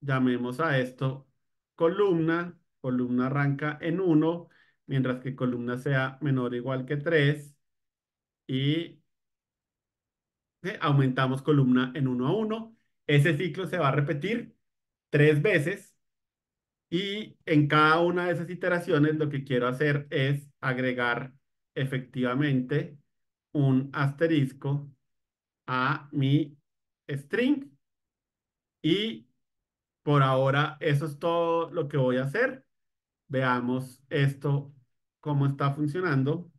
llamemos a esto columna. Columna arranca en 1, mientras que columna sea menor o igual que 3. Y eh, aumentamos columna en 1 a 1. Ese ciclo se va a repetir tres veces y en cada una de esas iteraciones lo que quiero hacer es agregar efectivamente un asterisco a mi string. Y por ahora eso es todo lo que voy a hacer. Veamos esto, cómo está funcionando.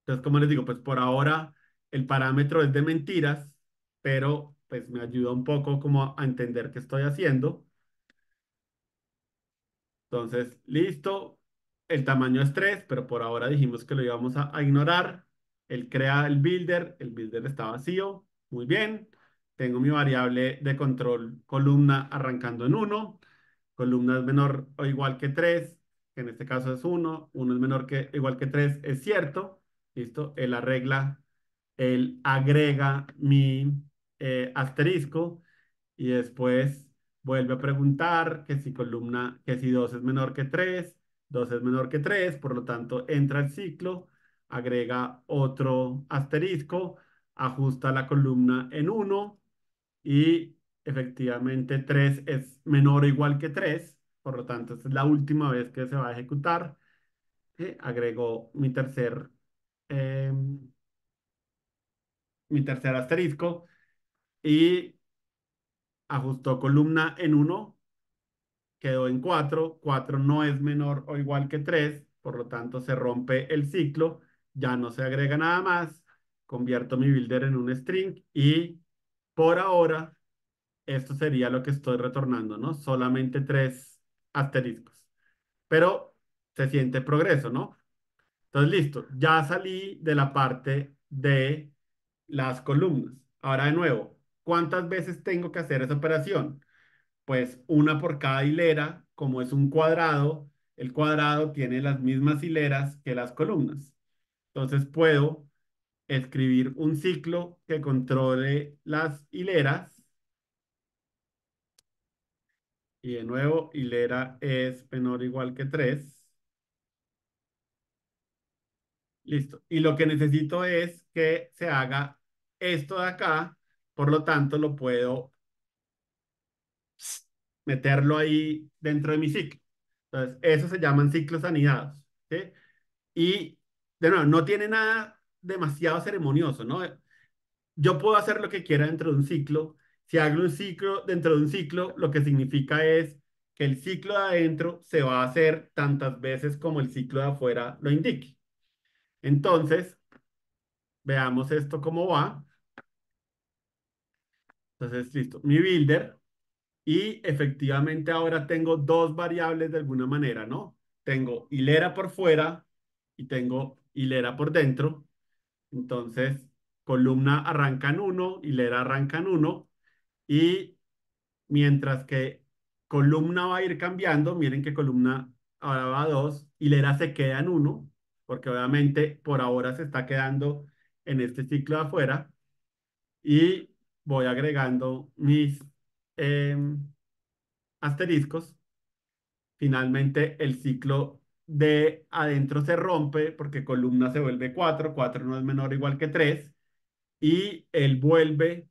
Entonces, como les digo, pues por ahora el parámetro es de mentiras, pero pues me ayuda un poco como a entender qué estoy haciendo. Entonces, listo. El tamaño es 3, pero por ahora dijimos que lo íbamos a, ignorar. Él crea el builder, el builder está vacío. Muy bien. Tengo mi variable de control columna arrancando en 1. Columna es menor o igual que 3, en este caso es 1. 1 es menor que igual que 3, es cierto. Listo. Él arregla, él agrega mi eh, asterisco y después vuelve a preguntar que si columna, que si 2 es menor que 3, 2 es menor que 3, por lo tanto entra el ciclo, agrega otro asterisco, ajusta la columna en 1 y efectivamente 3 es menor o igual que 3, por lo tanto es la última vez que se va a ejecutar. Eh, agrego mi tercer, em, mi tercer asterisco y ajustó columna en 1, quedó en 4, 4 no es menor o igual que 3, por lo tanto se rompe el ciclo, ya no se agrega nada más, convierto mi builder en un string y por ahora esto sería lo que estoy retornando, ¿no? Solamente tres asteriscos, pero se siente progreso, ¿no? Entonces, listo, ya salí de la parte de las columnas. Ahora de nuevo, ¿Cuántas veces tengo que hacer esa operación? Pues una por cada hilera, como es un cuadrado, el cuadrado tiene las mismas hileras que las columnas. Entonces puedo escribir un ciclo que controle las hileras. Y de nuevo, hilera es menor o igual que 3. Listo. Y lo que necesito es que se haga esto de acá por lo tanto, lo puedo meterlo ahí dentro de mi ciclo. Entonces, eso se llaman ciclos anidados. Y, de nuevo, no tiene nada demasiado ceremonioso, ¿no? Yo puedo hacer lo que quiera dentro de un ciclo. Si hago un ciclo dentro de un ciclo, lo que significa es que el ciclo de adentro se va a hacer tantas veces como el ciclo de afuera lo indique. Entonces, veamos esto cómo va. Entonces, listo, mi builder. Y efectivamente ahora tengo dos variables de alguna manera, ¿no? Tengo hilera por fuera y tengo hilera por dentro. Entonces, columna arranca en uno, hilera arranca en uno Y mientras que columna va a ir cambiando, miren que columna ahora va a dos, hilera se queda en uno porque obviamente por ahora se está quedando en este ciclo de afuera. Y voy agregando mis em, asteriscos. Finalmente el ciclo de adentro se rompe porque columna se vuelve 4, 4 no es menor o igual que 3 y él vuelve,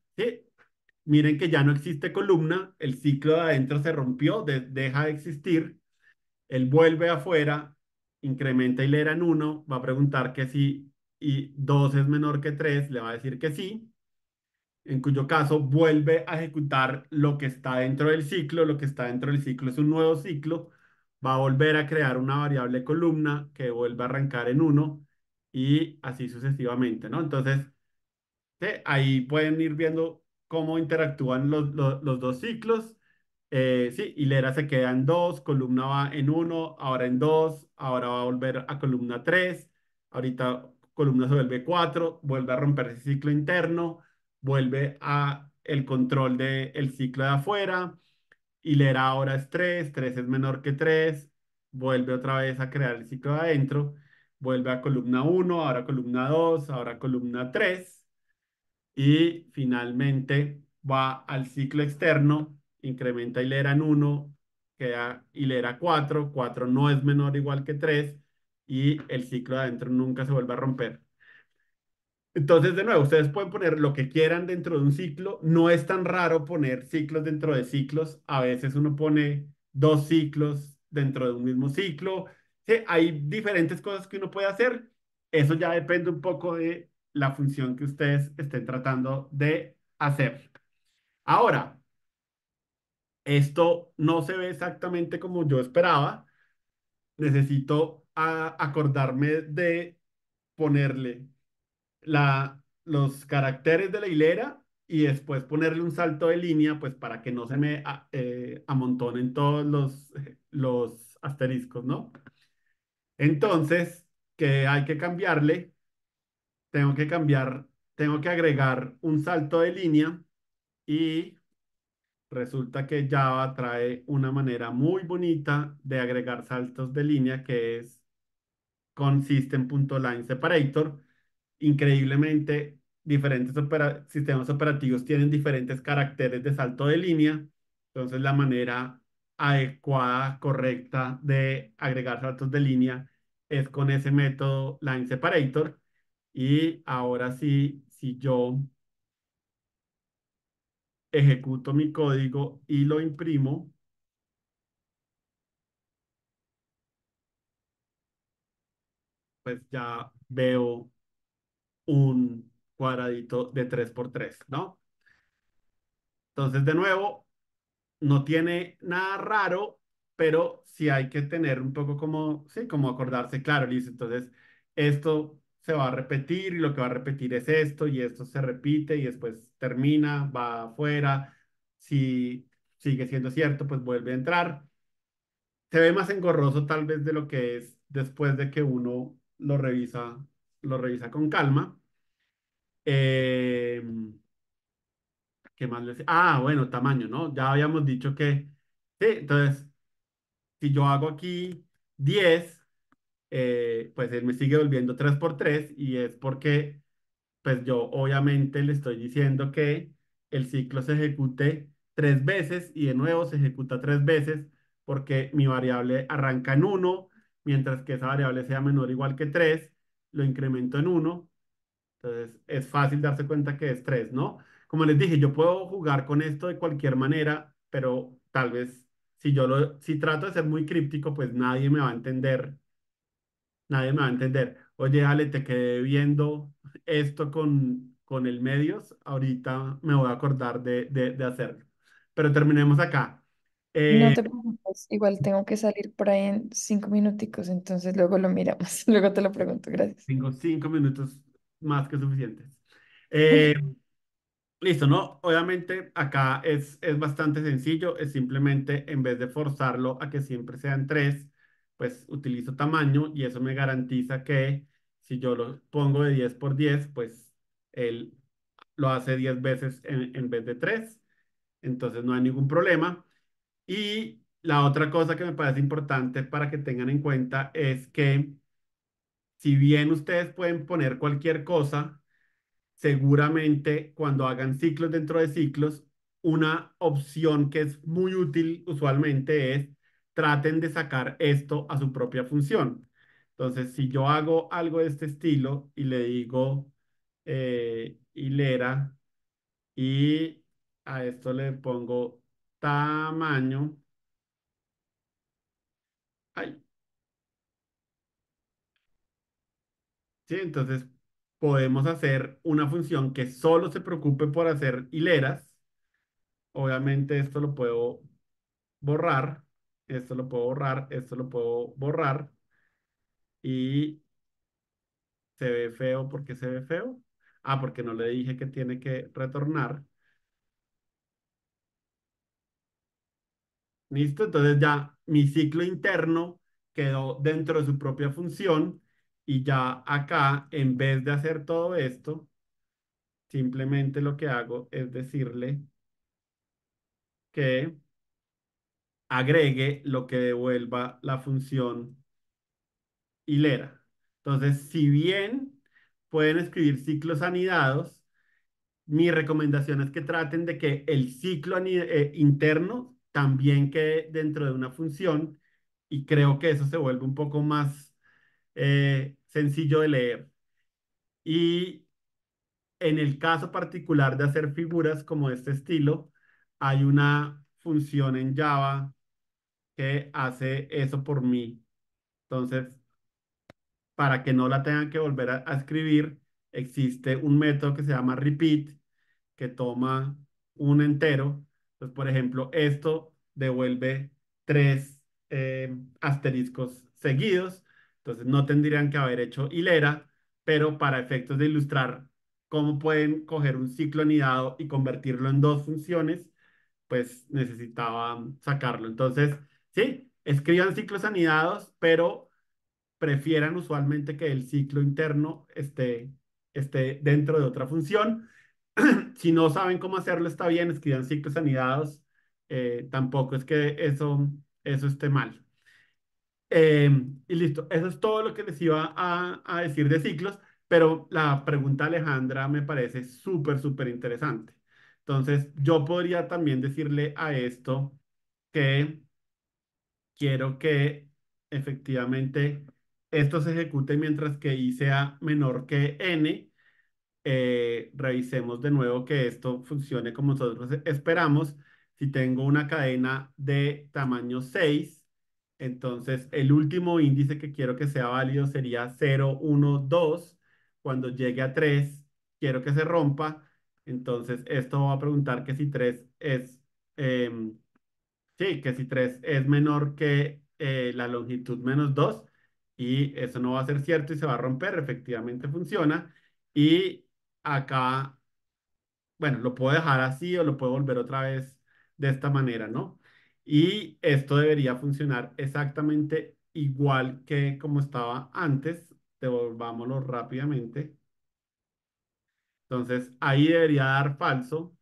miren que ya no existe columna, el ciclo de adentro se rompió, deja de existir, él vuelve afuera, incrementa hilera en 1, va a preguntar que si y 2 es menor que 3, le va a decir que sí, en cuyo caso vuelve a ejecutar lo que está dentro del ciclo, lo que está dentro del ciclo es un nuevo ciclo, va a volver a crear una variable columna que vuelve a arrancar en 1 y así sucesivamente, ¿no? Entonces, ahí pueden ir viendo cómo interactúan los, los, dos ciclos. Eh, sí, hilera se queda en 2, columna va en 1, ahora en 2, ahora va a volver a columna 3, ahorita columna se vuelve 4, vuelve a romper ese ciclo interno, vuelve a el control del ciclo de afuera, hilera ahora es 3, 3 es menor que 3, vuelve otra vez a crear el ciclo de adentro, vuelve a columna 1, ahora columna 2, ahora columna 3, y finalmente va al ciclo externo, incrementa hilera en 1, queda hilera 4, 4 no es menor o igual que 3, y el ciclo de adentro nunca se vuelve a romper. Entonces, de nuevo, ustedes pueden poner lo que quieran dentro de un ciclo. No es tan raro poner ciclos dentro de ciclos. A veces uno pone dos ciclos dentro de un mismo ciclo. hay diferentes cosas que uno puede hacer. Eso ya depende un poco de la función que ustedes estén tratando de hacer. Ahora, esto no se ve exactamente como yo esperaba. Necesito acordarme de ponerle la, los caracteres de la hilera y después ponerle un salto de línea, pues para que no se me ah, eh, amontonen todos los, eh, los asteriscos, ¿no? Entonces, que hay que cambiarle, tengo que cambiar, tengo que agregar un salto de línea y resulta que Java trae una manera muy bonita de agregar saltos de línea que es con .line separator increíblemente, diferentes sistemas operativos tienen diferentes caracteres de salto de línea. Entonces, la manera adecuada, correcta de agregar saltos de línea es con ese método line separator. Y ahora sí, si yo ejecuto mi código y lo imprimo, pues ya veo un cuadradito de 3x3, ¿no? Entonces, de nuevo, no tiene nada raro, pero sí hay que tener un poco como, sí, como acordarse, claro, listo, entonces esto se va a repetir y lo que va a repetir es esto y esto se repite y después termina, va afuera, si sigue siendo cierto, pues vuelve a entrar. Se ve más engorroso tal vez de lo que es después de que uno lo revisa lo revisa con calma. Eh, ¿Qué más les... Ah, bueno, tamaño, ¿no? Ya habíamos dicho que... Sí, entonces, si yo hago aquí 10, eh, pues él me sigue volviendo 3 por 3 y es porque, pues yo obviamente le estoy diciendo que el ciclo se ejecute tres veces y de nuevo se ejecuta tres veces porque mi variable arranca en 1, mientras que esa variable sea menor o igual que 3 lo incremento en 1. Entonces es fácil darse cuenta que es 3, ¿no? Como les dije, yo puedo jugar con esto de cualquier manera, pero tal vez si yo lo, si trato de ser muy críptico, pues nadie me va a entender. Nadie me va a entender. Oye, Ale, te quedé viendo esto con, con el medios. Ahorita me voy a acordar de hacerlo. Pero terminemos acá. No eh, te preocupes, igual tengo que salir por ahí en cinco minuticos, entonces luego lo miramos, <laughs> luego te lo pregunto, gracias. tengo cinco minutos más que suficientes. Eh, <laughs> listo, ¿no? Obviamente acá es, es bastante sencillo, es simplemente en vez de forzarlo a que siempre sean tres, pues utilizo tamaño y eso me garantiza que si yo lo pongo de 10 por 10, pues él lo hace 10 veces en, en vez de tres. Entonces no hay ningún problema. Y la otra cosa que me parece importante para que tengan en cuenta es que si bien ustedes pueden poner cualquier cosa, seguramente cuando hagan ciclos dentro de ciclos, una opción que es muy útil usualmente es traten de sacar esto a su propia función. Entonces, si yo hago algo de este estilo y le digo eh, hilera y a esto le pongo tamaño. ahí, Sí, entonces podemos hacer una función que solo se preocupe por hacer hileras. Obviamente esto lo puedo borrar, esto lo puedo borrar, esto lo puedo borrar. Y se ve feo porque se ve feo. Ah, porque no le dije que tiene que retornar. ¿Listo? Entonces ya mi ciclo interno quedó dentro de su propia función y ya acá, en vez de hacer todo esto, simplemente lo que hago es decirle que agregue lo que devuelva la función hilera. Entonces, si bien pueden escribir ciclos anidados, mi recomendación es que traten de que el ciclo eh, interno también que dentro de una función y creo que eso se vuelve un poco más eh, sencillo de leer. Y en el caso particular de hacer figuras como este estilo, hay una función en Java que hace eso por mí. Entonces, para que no la tengan que volver a escribir, existe un método que se llama repeat, que toma un entero entonces, por ejemplo, esto devuelve tres eh, asteriscos seguidos. Entonces, no tendrían que haber hecho hilera, pero para efectos de ilustrar cómo pueden coger un ciclo anidado y convertirlo en dos funciones, pues necesitaban sacarlo. Entonces, sí, escriban ciclos anidados, pero prefieran usualmente que el ciclo interno esté, esté dentro de otra función <clears throat> si no saben cómo hacerlo, está bien, escriban ciclos anidados. Eh, tampoco es que eso, eso esté mal. Em, y listo, eso es todo lo que les iba a, decir de ciclos, pero la pregunta Alejandra me parece súper, súper interesante. Entonces, yo podría también decirle a esto que quiero que efectivamente esto se ejecute mientras que i sea menor que n, eh, revisemos de nuevo que esto funcione como nosotros esperamos. Si tengo una cadena de tamaño 6, entonces el último índice que quiero que sea válido sería 0, 1, 2. Cuando llegue a 3, quiero que se rompa. Entonces esto va a preguntar que si 3 es, em, sí, que si 3 es menor que eh, la longitud menos 2. Y eso no va a ser cierto y se va a romper. Efectivamente funciona. Y acá, bueno, lo puedo dejar así o lo puedo volver otra vez de esta manera, ¿no? Y esto debería funcionar exactamente igual que como estaba antes. Devolvámoslo rápidamente. Entonces, ahí debería dar falso.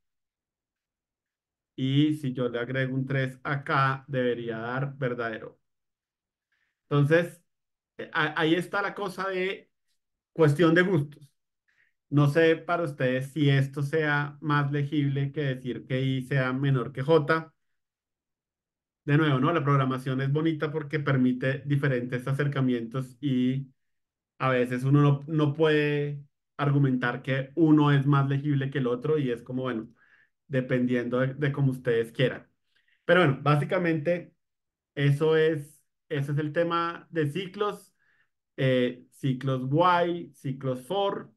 Y si yo le agrego un 3 acá, debería dar verdadero. Entonces, eh, ahí está la cosa de cuestión de gustos. No sé para ustedes si esto sea más legible que decir que I sea menor que J. De nuevo, ¿no? La programación es bonita porque permite diferentes acercamientos y a veces uno no, puede argumentar que uno es más legible que el otro y es como, bueno, dependiendo de, como cómo ustedes quieran. Pero bueno, básicamente eso es, ese es el tema de ciclos, eh, ciclos Y, ciclos for,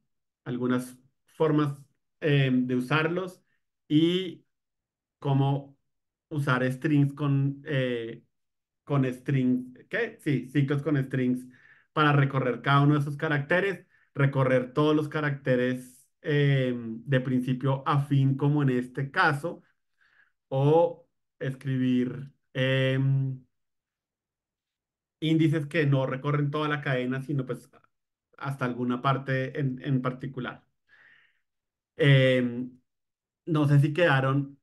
algunas formas eh, de usarlos y cómo usar strings con, eh, con strings, ¿qué? Sí, ciclos con strings para recorrer cada uno de esos caracteres, recorrer todos los caracteres eh, de principio a fin, como en este caso, o escribir índices que no recorren toda la cadena, sino pues hasta alguna parte en, particular. Em, no sé si quedaron.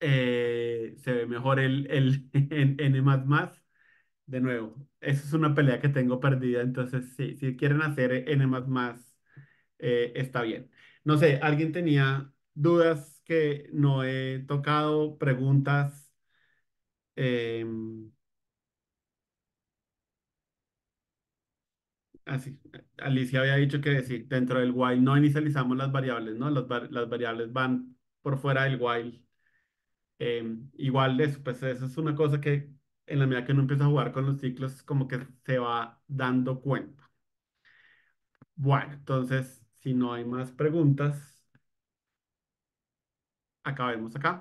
Eh, se ve mejor el, el <laughs> en, N++. De nuevo, eso es una pelea que tengo perdida, entonces si quieren hacer N++, eh, está bien. No sé, ¿alguien tenía dudas que no he tocado? ¿Preguntas? Em, así, Alicia había dicho que dentro del while no inicializamos las variables, ¿no? Las, variables van por fuera del while. Em, igual eso, pues eso es una cosa que en la medida que uno empieza a jugar con los ciclos, como que se va dando cuenta. Bueno, entonces, si no hay más preguntas, acabemos acá.